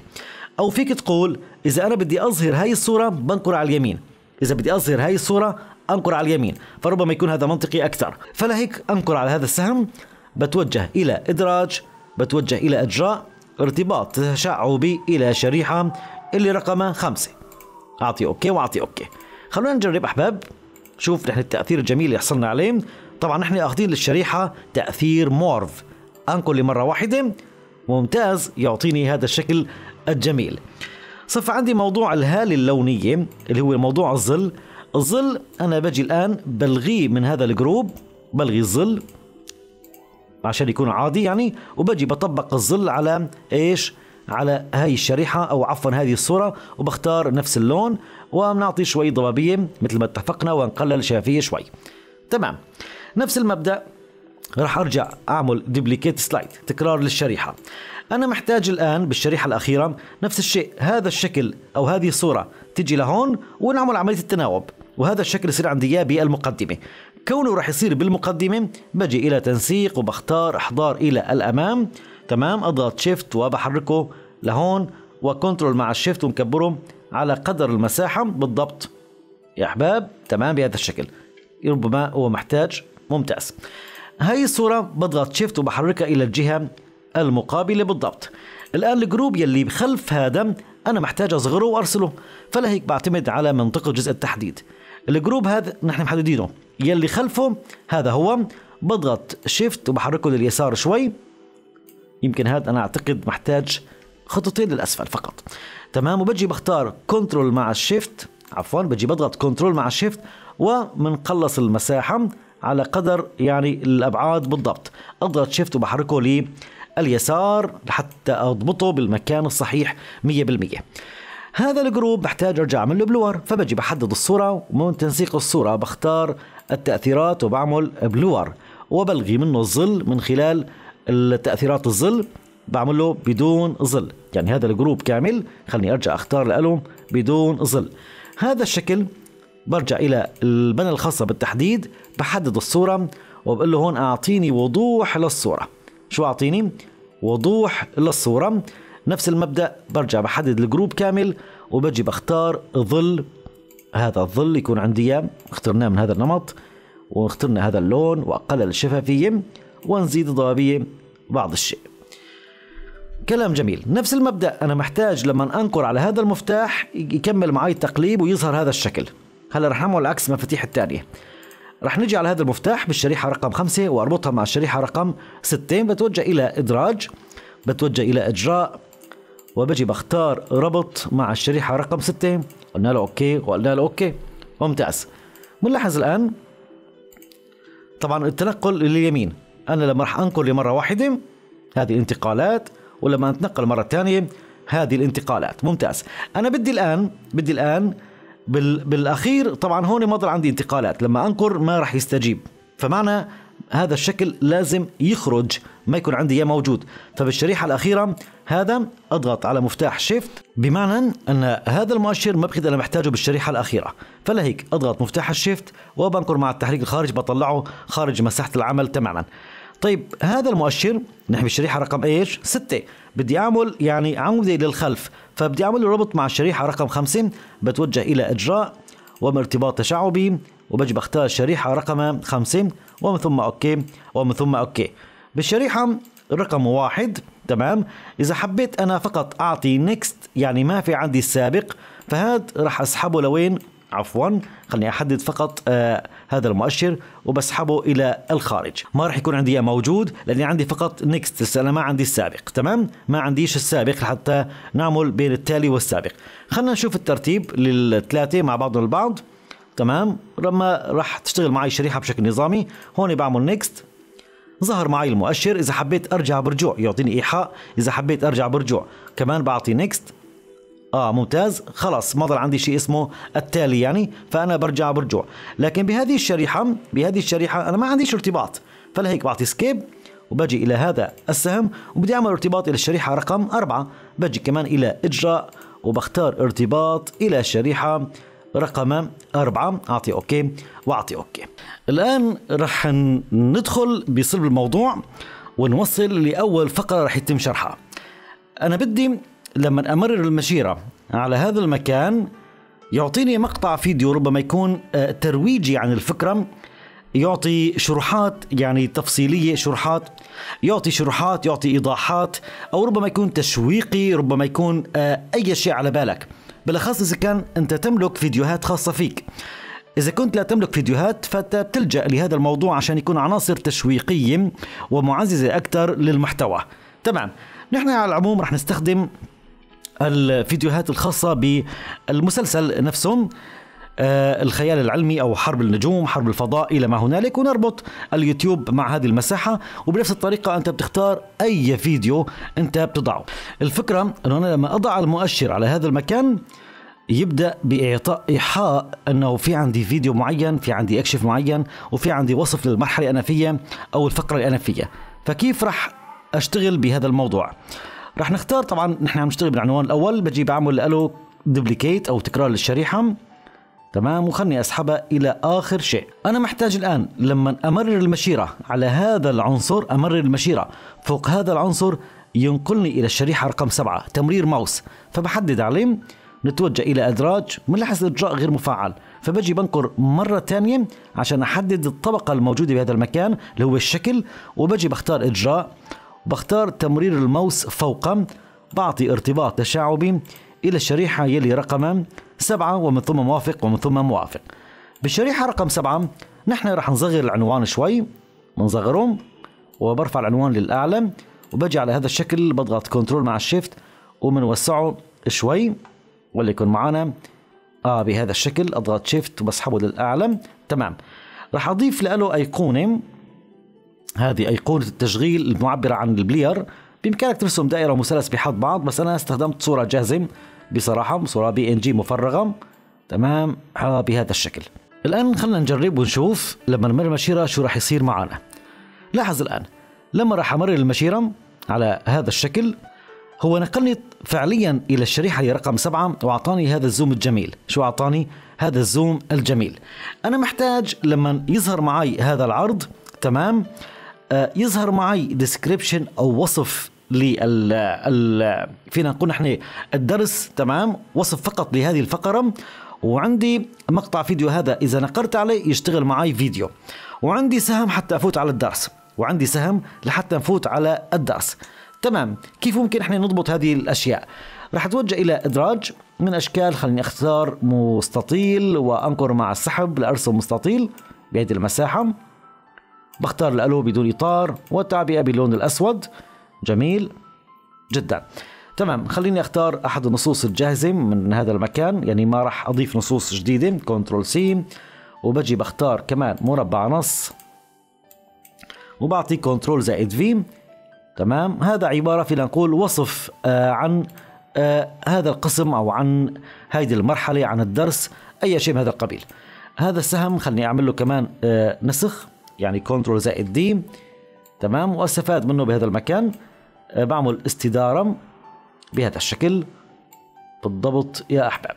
أو فيك تقول إذا أنا بدي أظهر هاي الصورة بنقر على اليمين إذا بدي أظهر هاي الصورة أنقر على اليمين فربما يكون هذا منطقي أكثر فلهيك أنقر على هذا السهم بتوجه إلى إدراج بتوجه إلى إجراء ارتباط تشعبي إلى شريحة اللي رقمها خمسة أعطي أوكي وأعطي أوكي خلونا نجرب أحباب شوف نحن التأثير الجميل اللي حصلنا عليه طبعا نحن أخذين للشريحة تأثير مورف أنقل لمرة واحدة ممتاز يعطيني هذا الشكل الجميل صف عندي موضوع الهاله اللونيه اللي هو موضوع الظل الظل انا بجي الان بلغيه من هذا الجروب بلغي الظل عشان يكون عادي يعني وبجي بطبق الظل على ايش على هاي الشريحة أو عفوا هذه الصورة وبختار نفس اللون وبنعطي شوي ضبابية مثل ما اتفقنا ونقلل الشفافية شوي تمام نفس المبدأ راح أرجع أعمل دوبليكيت سلايد تكرار للشريحة أنا محتاج الآن بالشريحة الأخيرة نفس الشيء هذا الشكل أو هذه الصورة تجي لهون ونعمل عملية التناوب وهذا الشكل يصير عندي إياه بالمقدمة كونه راح يصير بالمقدمة بجي إلى تنسيق وبختار إحضار إلى الأمام تمام أضغط شيفت وبحركه لهون وكنترول مع الشيفت ونكبره على قدر المساحة بالضبط يا أحباب تمام بهذا الشكل ربما هو محتاج ممتاز هاي الصورة بضغط شيفت وبحركها إلى الجهة المقابلة بالضبط الآن الجروب يلي بخلف هذا أنا محتاج أصغره وأرسله فلهيك بعتمد على منطقة جزء التحديد الجروب هذا نحن محددينه يلي خلفه هذا هو بضغط شيفت وبحركه لليسار شوي يمكن هذا أنا أعتقد محتاج خطوتين للأسفل فقط تمام وبجي بختار كنترول مع الشيفت عفوا بجي بضغط كنترول مع الشيفت ومنقلص المساحة على قدر يعني الأبعاد بالضبط أضغط شيفت وبحركه اليسار لحتى أضبطه بالمكان الصحيح 100% هذا الجروب بحتاج ارجع اعمل له بلور فبجي بحدد الصوره ومن تنسيق الصوره بختار التاثيرات وبعمل بلور وبلغي منه الظل من خلال التاثيرات الظل بعمل له بدون ظل يعني هذا الجروب كامل خلني ارجع اختار الالوم بدون ظل هذا الشكل برجع الى البنى الخاصه بالتحديد بحدد الصوره وبقول له هون اعطيني وضوح للصوره شو اعطيني وضوح للصورة نفس المبدأ برجع بحدد الجروب كامل وبجي بختار ظل هذا الظل يكون عندي اياه اخترناه من هذا النمط واخترنا هذا اللون واقلل الشفافيه ونزيد الضبابيه بعض الشيء كلام جميل نفس المبدا انا محتاج لما انقر على هذا المفتاح يكمل معي التقليب ويظهر هذا الشكل هلا رح نعمل عكس المفاتيح الثانيه رح نجي على هذا المفتاح بالشريحة رقم خمسة وأربطها مع الشريحة رقم ستة بتوجه إلى إدراج بتوجه إلى إجراء وبجي بختار ربط مع الشريحة رقم ستة قلنا له أوكي وقلنا له أوكي ممتاز بنلاحظ الآن طبعا التنقل لليمين أنا لما رح أنقل لمرة واحدة هذه الانتقالات ولما أتنقل مرة ثانية هذه الانتقالات ممتاز أنا بدي الآن بدي الآن بال بالاخير طبعا هون ما ضل عندي انتقالات لما انكر ما راح يستجيب فمعنى هذا الشكل لازم يخرج ما يكون عندي اياه موجود فبالشريحه الاخيره هذا اضغط على مفتاح شيفت بمعنى ان هذا المؤشر ما بقيت انا محتاجه بالشريحه الاخيره فلهيك اضغط مفتاح الشيفت وبنقر مع التحريك الخارج بطلعه خارج مساحه العمل تماما طيب هذا المؤشر نحن بالشريحه رقم ايش 6 بدي اعمل يعني عوده للخلف فبدي اعمل ربط مع الشريحه رقم خمسة بتوجه الى اجراء وارتباط تشعبي وبجي بختار الشريحه رقم خمسة ومن ثم اوكي ومن ثم اوكي بالشريحه رقم واحد تمام اذا حبيت انا فقط اعطي نيكست يعني ما في عندي السابق فهاد راح اسحبه لوين عفوا خليني احدد فقط آه هذا المؤشر وبسحبه الى الخارج ما راح يكون عندي موجود لاني عندي فقط نيكست لسه انا ما عندي السابق تمام ما عنديش السابق لحتى نعمل بين التالي والسابق خلينا نشوف الترتيب للثلاثه مع بعضهم البعض تمام لما راح تشتغل معي الشريحه بشكل نظامي هون بعمل نيكست ظهر معي المؤشر اذا حبيت ارجع برجوع يعطيني ايحاء اذا حبيت ارجع برجوع كمان بعطي نيكست اه ممتاز خلاص ما ضل عندي شيء اسمه التالي يعني فانا برجع برجع لكن بهذه الشريحه بهذه الشريحه انا ما عنديش ارتباط فلهيك بعطي سكيب وبجي الى هذا السهم وبدي اعمل ارتباط الى الشريحه رقم أربعة بجي كمان الى اجراء وبختار ارتباط الى الشريحه رقم أربعة أعطي أوكي وأعطي أوكي الآن رح ندخل بصلب الموضوع ونوصل لأول فقرة رح يتم شرحها أنا بدي لما أمرر المسيرة على هذا المكان يعطيني مقطع فيديو ربما يكون آه، ترويجي عن الفكرة يعطي شروحات يعني تفصيلية شروحات يعطي شروحات يعطي إيضاحات أو ربما يكون تشويقي ربما يكون آه، أي شيء على بالك بالأخص إذا كان أنت تملك فيديوهات خاصة فيك إذا كنت لا تملك فيديوهات بتلجأ لهذا الموضوع عشان يكون عناصر تشويقية ومعززة أكثر للمحتوى تمام نحن على العموم رح نستخدم الفيديوهات الخاصة بالمسلسل نفسهم آه، الخيال العلمي او حرب النجوم حرب الفضاء الى ما هنالك ونربط اليوتيوب مع هذه المساحه وبنفس الطريقه انت بتختار اي فيديو انت بتضعه الفكره انه انا لما اضع المؤشر على هذا المكان يبدا باعطاء ايحاء انه في عندي فيديو معين في عندي اكشف معين وفي عندي وصف للمرحله اللي انا فيها او الفقره اللي انا فيها فكيف راح اشتغل بهذا الموضوع رح نختار طبعا نحن عم نشتغل بالعنوان الاول بجي بعمل له دوبليكيت او تكرار للشريحه تمام وخلني اسحبها الى اخر شيء انا محتاج الان لما امرر المشيره على هذا العنصر امرر المشيره فوق هذا العنصر ينقلني الى الشريحه رقم سبعة تمرير ماوس فبحدد عليه نتوجه الى ادراج ملاحظ الاجراء غير مفعل فبجي بنقر مره ثانيه عشان احدد الطبقه الموجوده بهذا المكان اللي هو الشكل وبجي بختار اجراء بختار تمرير الماوس فوق بعطي ارتباط تشعبي إلى الشريحة يلي رقم سبعة ومن ثم موافق ومن ثم موافق بالشريحة رقم سبعة نحن راح نصغر العنوان شوي بنصغرهم وبرفع العنوان للأعلى وبجي على هذا الشكل بضغط كنترول مع الشيفت وبنوسعه شوي يكون معانا آه بهذا الشكل أضغط شيفت وبسحبه للأعلى تمام راح أضيف له أيقونة هذه أيقونة التشغيل المعبرة عن البلير بإمكانك ترسم دائرة ومثلث بحد بعض بس أنا استخدمت صورة جازم بصراحة صورة بي إن جي مفرغة تمام بهذا الشكل الآن خلينا نجرب ونشوف لما نمر المشيرة شو راح يصير معنا لاحظ الآن لما راح أمرر المشيرة على هذا الشكل هو نقلني فعليا إلى الشريحة رقم سبعة وأعطاني هذا الزوم الجميل شو أعطاني؟ هذا الزوم الجميل أنا محتاج لما يظهر معي هذا العرض تمام آه، يظهر معي ديسكريبشن او وصف لل فينا نقول نحن الدرس تمام وصف فقط لهذه الفقره وعندي مقطع فيديو هذا اذا نقرت عليه يشتغل معي فيديو وعندي سهم حتى افوت على الدرس وعندي سهم لحتى نفوت على الدرس تمام كيف ممكن احنا نضبط هذه الاشياء رح اتوجه الى ادراج من اشكال خليني اختار مستطيل وانقر مع السحب لارسم مستطيل بهذه المساحه بختار الالو بدون اطار والتعبئه باللون الاسود جميل جدا تمام خليني اختار احد النصوص الجاهزه من هذا المكان يعني ما راح اضيف نصوص جديده كنترول سي وبجي بختار كمان مربع نص وبعطي كنترول زائد في تمام هذا عباره فينا نقول وصف آه عن آه هذا القسم او عن هذه المرحله عن الدرس اي شيء من هذا القبيل هذا السهم خلني اعمل له كمان آه نسخ يعني كنترول زائد دي تمام واستفاد منه بهذا المكان آه، بعمل استدارة بهذا الشكل بالضبط يا أحباب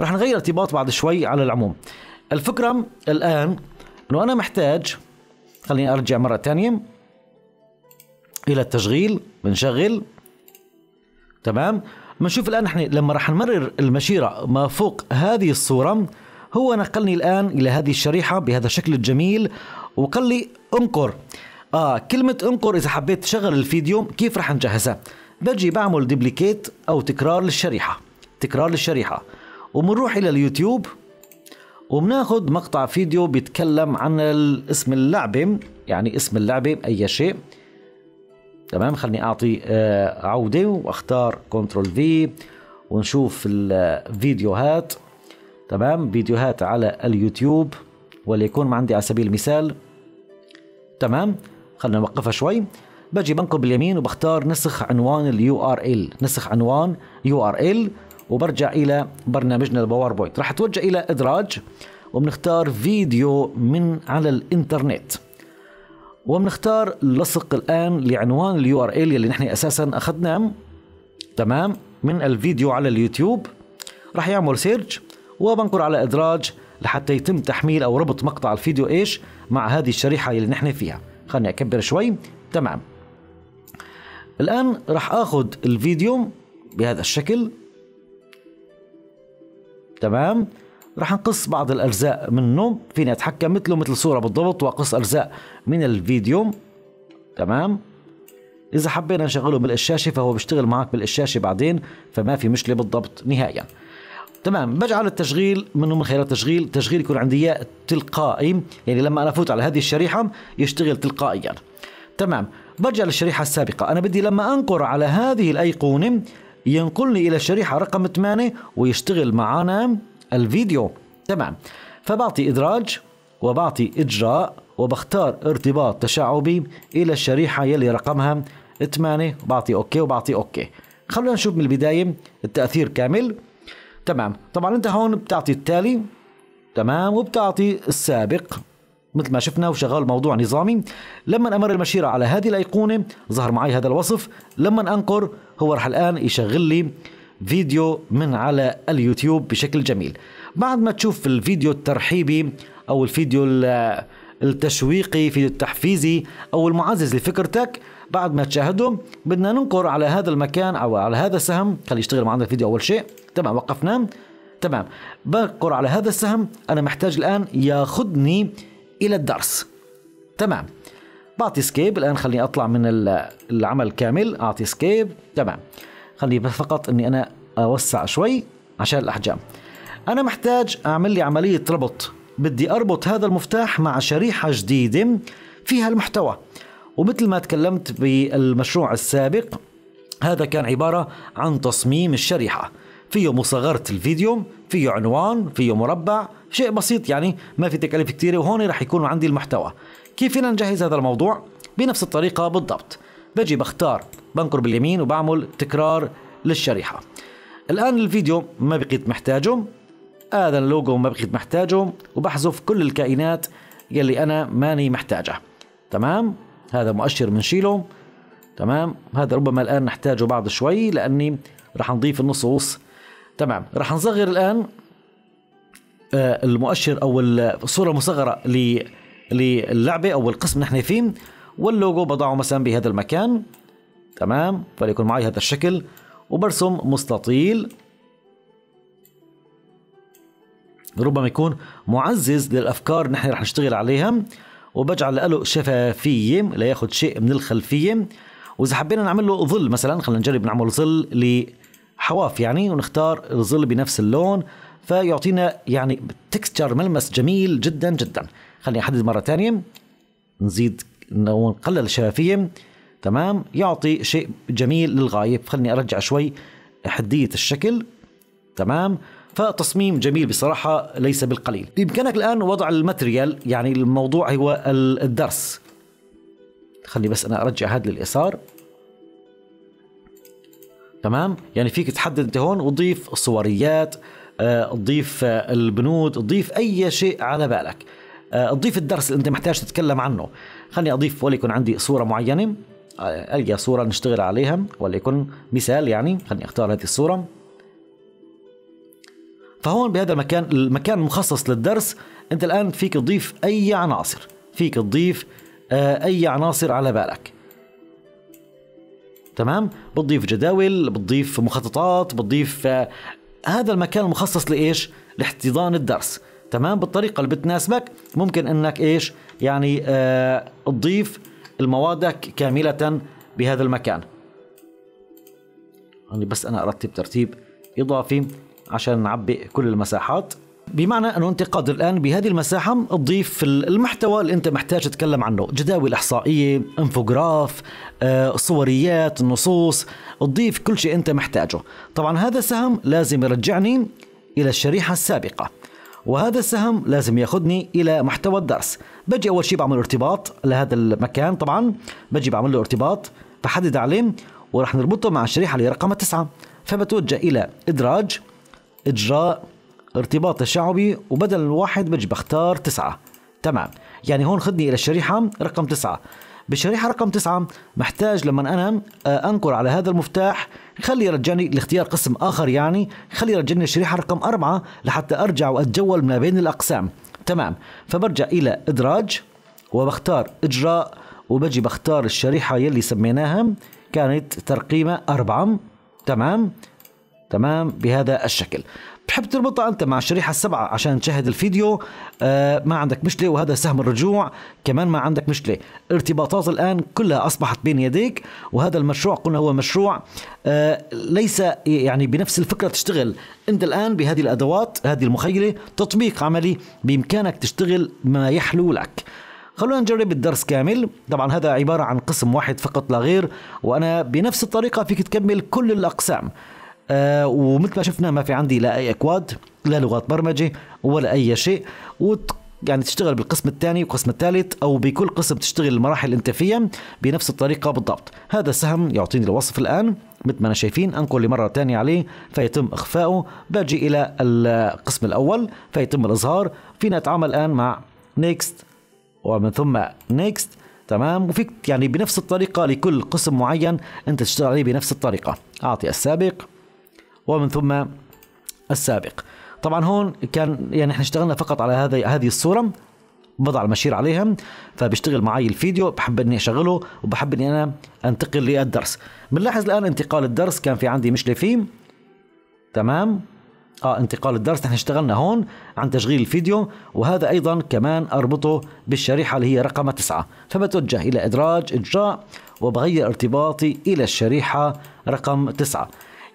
رح نغير ارتباط بعد شوي على العموم الفكرة الآن أنه أنا محتاج خليني أرجع مرة تانية إلى التشغيل بنشغل تمام بنشوف الآن نحن لما رح نمرر المشيرة ما فوق هذه الصورة هو نقلني الآن إلى هذه الشريحة بهذا الشكل الجميل وقال لي انقر اه كلمة انقر اذا حبيت تشغل الفيديو كيف رح نجهزها بجي بعمل دوبليكيت او تكرار للشريحة تكرار للشريحة وبنروح الى اليوتيوب وبناخذ مقطع فيديو بيتكلم عن اسم اللعبة يعني اسم اللعبة اي شيء تمام خلني اعطي آه، عودة واختار كنترول في ونشوف الفيديوهات تمام فيديوهات على اليوتيوب وليكون ما عندي على سبيل المثال تمام خلينا نوقفها شوي باجي بنقل باليمين وبختار نسخ عنوان اليو ار ال نسخ عنوان يو ار ال وبرجع الى برنامجنا الباوربوينت راح اتوجه الى ادراج وبنختار فيديو من على الانترنت وبنختار لصق الان لعنوان اليو ار ال اللي نحن اساسا اخذناه تمام من الفيديو على اليوتيوب راح يعمل سيرج وبنقر على ادراج لحتى يتم تحميل او ربط مقطع الفيديو ايش مع هذه الشريحه اللي نحن فيها خليني اكبر شوي تمام الان راح اخذ الفيديو بهذا الشكل تمام راح نقص بعض الاجزاء منه فيني اتحكم مثله مثل صوره بالضبط واقص اجزاء من الفيديو تمام اذا حبينا نشغله بالشاشه فهو بيشتغل معك بالشاشه بعدين فما في مشكله بالضبط نهائيا تمام بجعل التشغيل منه من خلال التشغيل التشغيل يكون عندي اياه تلقائي يعني لما انا افوت على هذه الشريحه يشتغل تلقائيا تمام برجع للشريحه السابقه انا بدي لما انقر على هذه الايقونه ينقلني الى الشريحه رقم 8 ويشتغل معنا الفيديو تمام فبعطي ادراج وبعطي اجراء وبختار ارتباط تشعبي الى الشريحه يلي رقمها 8 بعطي اوكي وبعطي اوكي خلونا نشوف من البدايه التاثير كامل تمام طبعا انت هون بتعطي التالي تمام وبتعطي السابق مثل ما شفنا وشغال الموضوع نظامي لما امر المشيرة على هذه الايقونة ظهر معي هذا الوصف لما انقر هو رح الان يشغل لي فيديو من على اليوتيوب بشكل جميل بعد ما تشوف الفيديو الترحيبي او الفيديو التشويقي فيديو التحفيزي او المعزز لفكرتك بعد ما تشاهده بدنا ننقر على هذا المكان او على هذا السهم خلي يشتغل معنا الفيديو اول شيء تمام وقفنا تمام بقر على هذا السهم أنا محتاج الآن ياخذني إلى الدرس تمام بعطي سكيب الآن خليني أطلع من العمل كامل أعطي سكيب تمام خلي بس فقط أني أنا أوسع شوي عشان الأحجام أنا محتاج أعمل لي عملية ربط بدي أربط هذا المفتاح مع شريحة جديدة فيها المحتوى ومثل ما تكلمت بالمشروع السابق هذا كان عبارة عن تصميم الشريحة فيه مصغرة الفيديو فيه عنوان فيه مربع شيء بسيط يعني ما في تكاليف كثيرة وهون رح يكون عندي المحتوى كيف فينا نجهز هذا الموضوع بنفس الطريقة بالضبط بجي بختار بنقر باليمين وبعمل تكرار للشريحة الآن الفيديو ما بقيت محتاجه هذا اللوجو ما بقيت محتاجه وبحذف كل الكائنات يلي أنا ماني محتاجها تمام هذا مؤشر بنشيله تمام هذا ربما الآن نحتاجه بعد شوي لأني رح نضيف النصوص تمام رح نصغر الآن آه، المؤشر أو الصورة المصغرة للعبة أو القسم نحن فيه واللوجو بضعه مثلا بهذا المكان تمام فليكن معي هذا الشكل وبرسم مستطيل ربما يكون معزز للأفكار نحن رح نشتغل عليها وبجعل له شفافية ليأخذ شيء من الخلفية وإذا حبينا نعمل له ظل مثلا خلينا نجرب نعمل ظل حواف يعني ونختار الظل بنفس اللون فيعطينا يعني تكستشر ملمس جميل جدا جدا خليني احدد مره ثانيه نزيد نقلل الشفافيه تمام يعطي شيء جميل للغايه خليني ارجع شوي حديه الشكل تمام فتصميم جميل بصراحة ليس بالقليل بإمكانك الآن وضع الماتريال يعني الموضوع هو الدرس خلي بس أنا أرجع هذا لليسار تمام يعني فيك تحدد انت هون وتضيف صوريات تضيف آه، آه، البنود تضيف اي شيء على بالك تضيف آه، الدرس اللي انت محتاج تتكلم عنه خليني اضيف وليكن عندي صوره معينه القى صوره نشتغل عليها وليكن مثال يعني خليني اختار هذه الصوره فهون بهذا المكان المكان المخصص للدرس انت الان فيك تضيف اي عناصر فيك تضيف اي عناصر على بالك تمام بتضيف جداول بتضيف مخططات بتضيف آه، هذا المكان المخصص لايش لاحتضان الدرس تمام بالطريقه اللي بتناسبك ممكن انك ايش يعني آه تضيف الموادك كامله بهذا المكان يعني بس انا ارتب ترتيب اضافي عشان نعبئ كل المساحات بمعنى انه انت قادر الان بهذه المساحه تضيف المحتوى اللي انت محتاج تتكلم عنه جداول احصائيه انفوغراف آه، صوريات نصوص تضيف كل شيء انت محتاجه طبعا هذا السهم لازم يرجعني الى الشريحه السابقه وهذا السهم لازم ياخذني الى محتوى الدرس بجي اول شيء بعمل ارتباط لهذا المكان طبعا بجي بعمل له ارتباط بحدد عليه وراح نربطه مع الشريحه اللي رقمها 9 فبتوجه الى ادراج اجراء ارتباط الشعبي وبدل الواحد بجي بختار تسعة تمام يعني هون خدني إلى الشريحة رقم تسعة بالشريحة رقم تسعة محتاج لما أنا آه، أنقر على هذا المفتاح خلي يرجعني لاختيار قسم آخر يعني خلي يرجعني الشريحة رقم أربعة لحتى أرجع وأتجول ما بين الأقسام تمام فبرجع إلى إدراج وبختار إجراء وبجي بختار الشريحة يلي سميناها كانت ترقيمة أربعة تمام تمام بهذا الشكل بتحب تربطها انت مع الشريحه السبعه عشان تشاهد الفيديو آه، ما عندك مشكله وهذا سهم الرجوع كمان ما عندك مشكله ارتباطات الان كلها اصبحت بين يديك وهذا المشروع قلنا هو مشروع آه، ليس يعني بنفس الفكره تشتغل انت الان بهذه الادوات هذه المخيله تطبيق عملي بامكانك تشتغل ما يحلو لك خلونا نجرب الدرس كامل طبعا هذا عبارة عن قسم واحد فقط لا غير وأنا بنفس الطريقة فيك تكمل كل الأقسام آه ومثل ما شفنا ما في عندي لا اي اكواد لا لغات برمجه ولا اي شيء وت يعني تشتغل بالقسم الثاني والقسم الثالث او بكل قسم تشتغل المراحل اللي انت فيها بنفس الطريقه بالضبط هذا السهم يعطيني الوصف الان مثل ما انا شايفين انقل لمره ثانيه عليه فيتم اخفائه باجي الى القسم الاول فيتم الاظهار فينا اتعامل الان مع نيكست ومن ثم نيكست تمام وفيك يعني بنفس الطريقه لكل قسم معين انت تشتغل عليه بنفس الطريقه اعطي السابق ومن ثم السابق طبعا هون كان يعني احنا اشتغلنا فقط على هذه هذه الصوره بضع المشير عليها فبيشتغل معي الفيديو بحب اني اشغله وبحب اني انا انتقل للدرس بنلاحظ الان انتقال الدرس كان في عندي مشكله فيه تمام اه انتقال الدرس نحن اشتغلنا هون عن تشغيل الفيديو وهذا ايضا كمان اربطه بالشريحه اللي هي رقم تسعة فبتوجه الى ادراج اجراء وبغير ارتباطي الى الشريحه رقم تسعة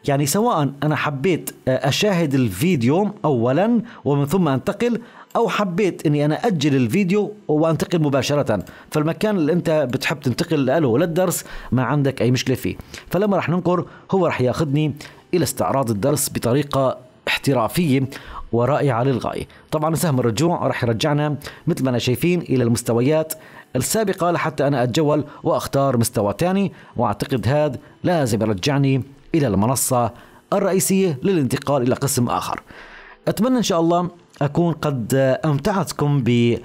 يعني سواء أنا حبيت آه، أشاهد الفيديو أولا ومن ثم أنتقل أو حبيت أني أنا أجل الفيديو وأنتقل مباشرة فالمكان اللي أنت بتحب تنتقل له للدرس ما عندك أي مشكلة فيه فلما رح ننقر هو رح ياخذني إلى استعراض الدرس بطريقة احترافية ورائعة للغاية طبعا سهم الرجوع رح يرجعنا مثل ما أنا شايفين إلى المستويات السابقة لحتى أنا أتجول وأختار مستوى ثاني وأعتقد هذا لازم يرجعني إلى المنصة الرئيسية للانتقال إلى قسم آخر أتمنى إن شاء الله أكون قد أمتعتكم ب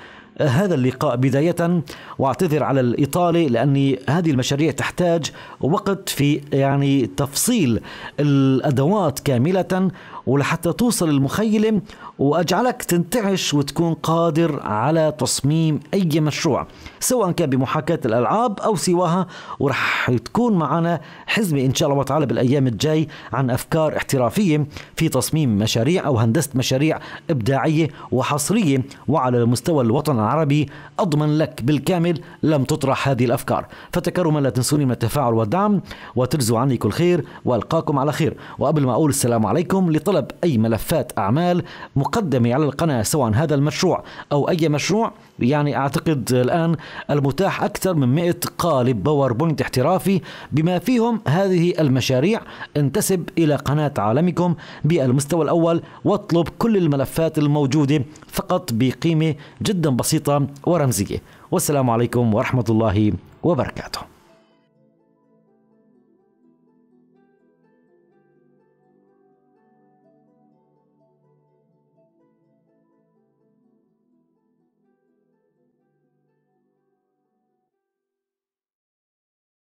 هذا اللقاء بداية واعتذر على الإطالة لأني هذه المشاريع تحتاج وقت في يعني تفصيل الأدوات كاملة ولحتى توصل المخيلة واجعلك تنتعش وتكون قادر على تصميم اي مشروع سواء كان بمحاكاه الالعاب او سواها ورح تكون معنا حزمه ان شاء الله تعالى بالايام الجاي عن افكار احترافيه في تصميم مشاريع او هندسه مشاريع ابداعيه وحصريه وعلى مستوى الوطن العربي اضمن لك بالكامل لم تطرح هذه الافكار فتكرما لا تنسوني من التفاعل والدعم وترزوا عني كل خير والقاكم على خير وقبل ما اقول السلام عليكم لطلب اي ملفات اعمال المقدمة على القناة سواء هذا المشروع أو أي مشروع يعني أعتقد الآن المتاح أكثر من 100 قالب باوربوينت احترافي بما فيهم هذه المشاريع انتسب إلى قناة عالمكم بالمستوى الأول واطلب كل الملفات الموجودة فقط بقيمة جدا بسيطة ورمزية والسلام عليكم ورحمة الله وبركاته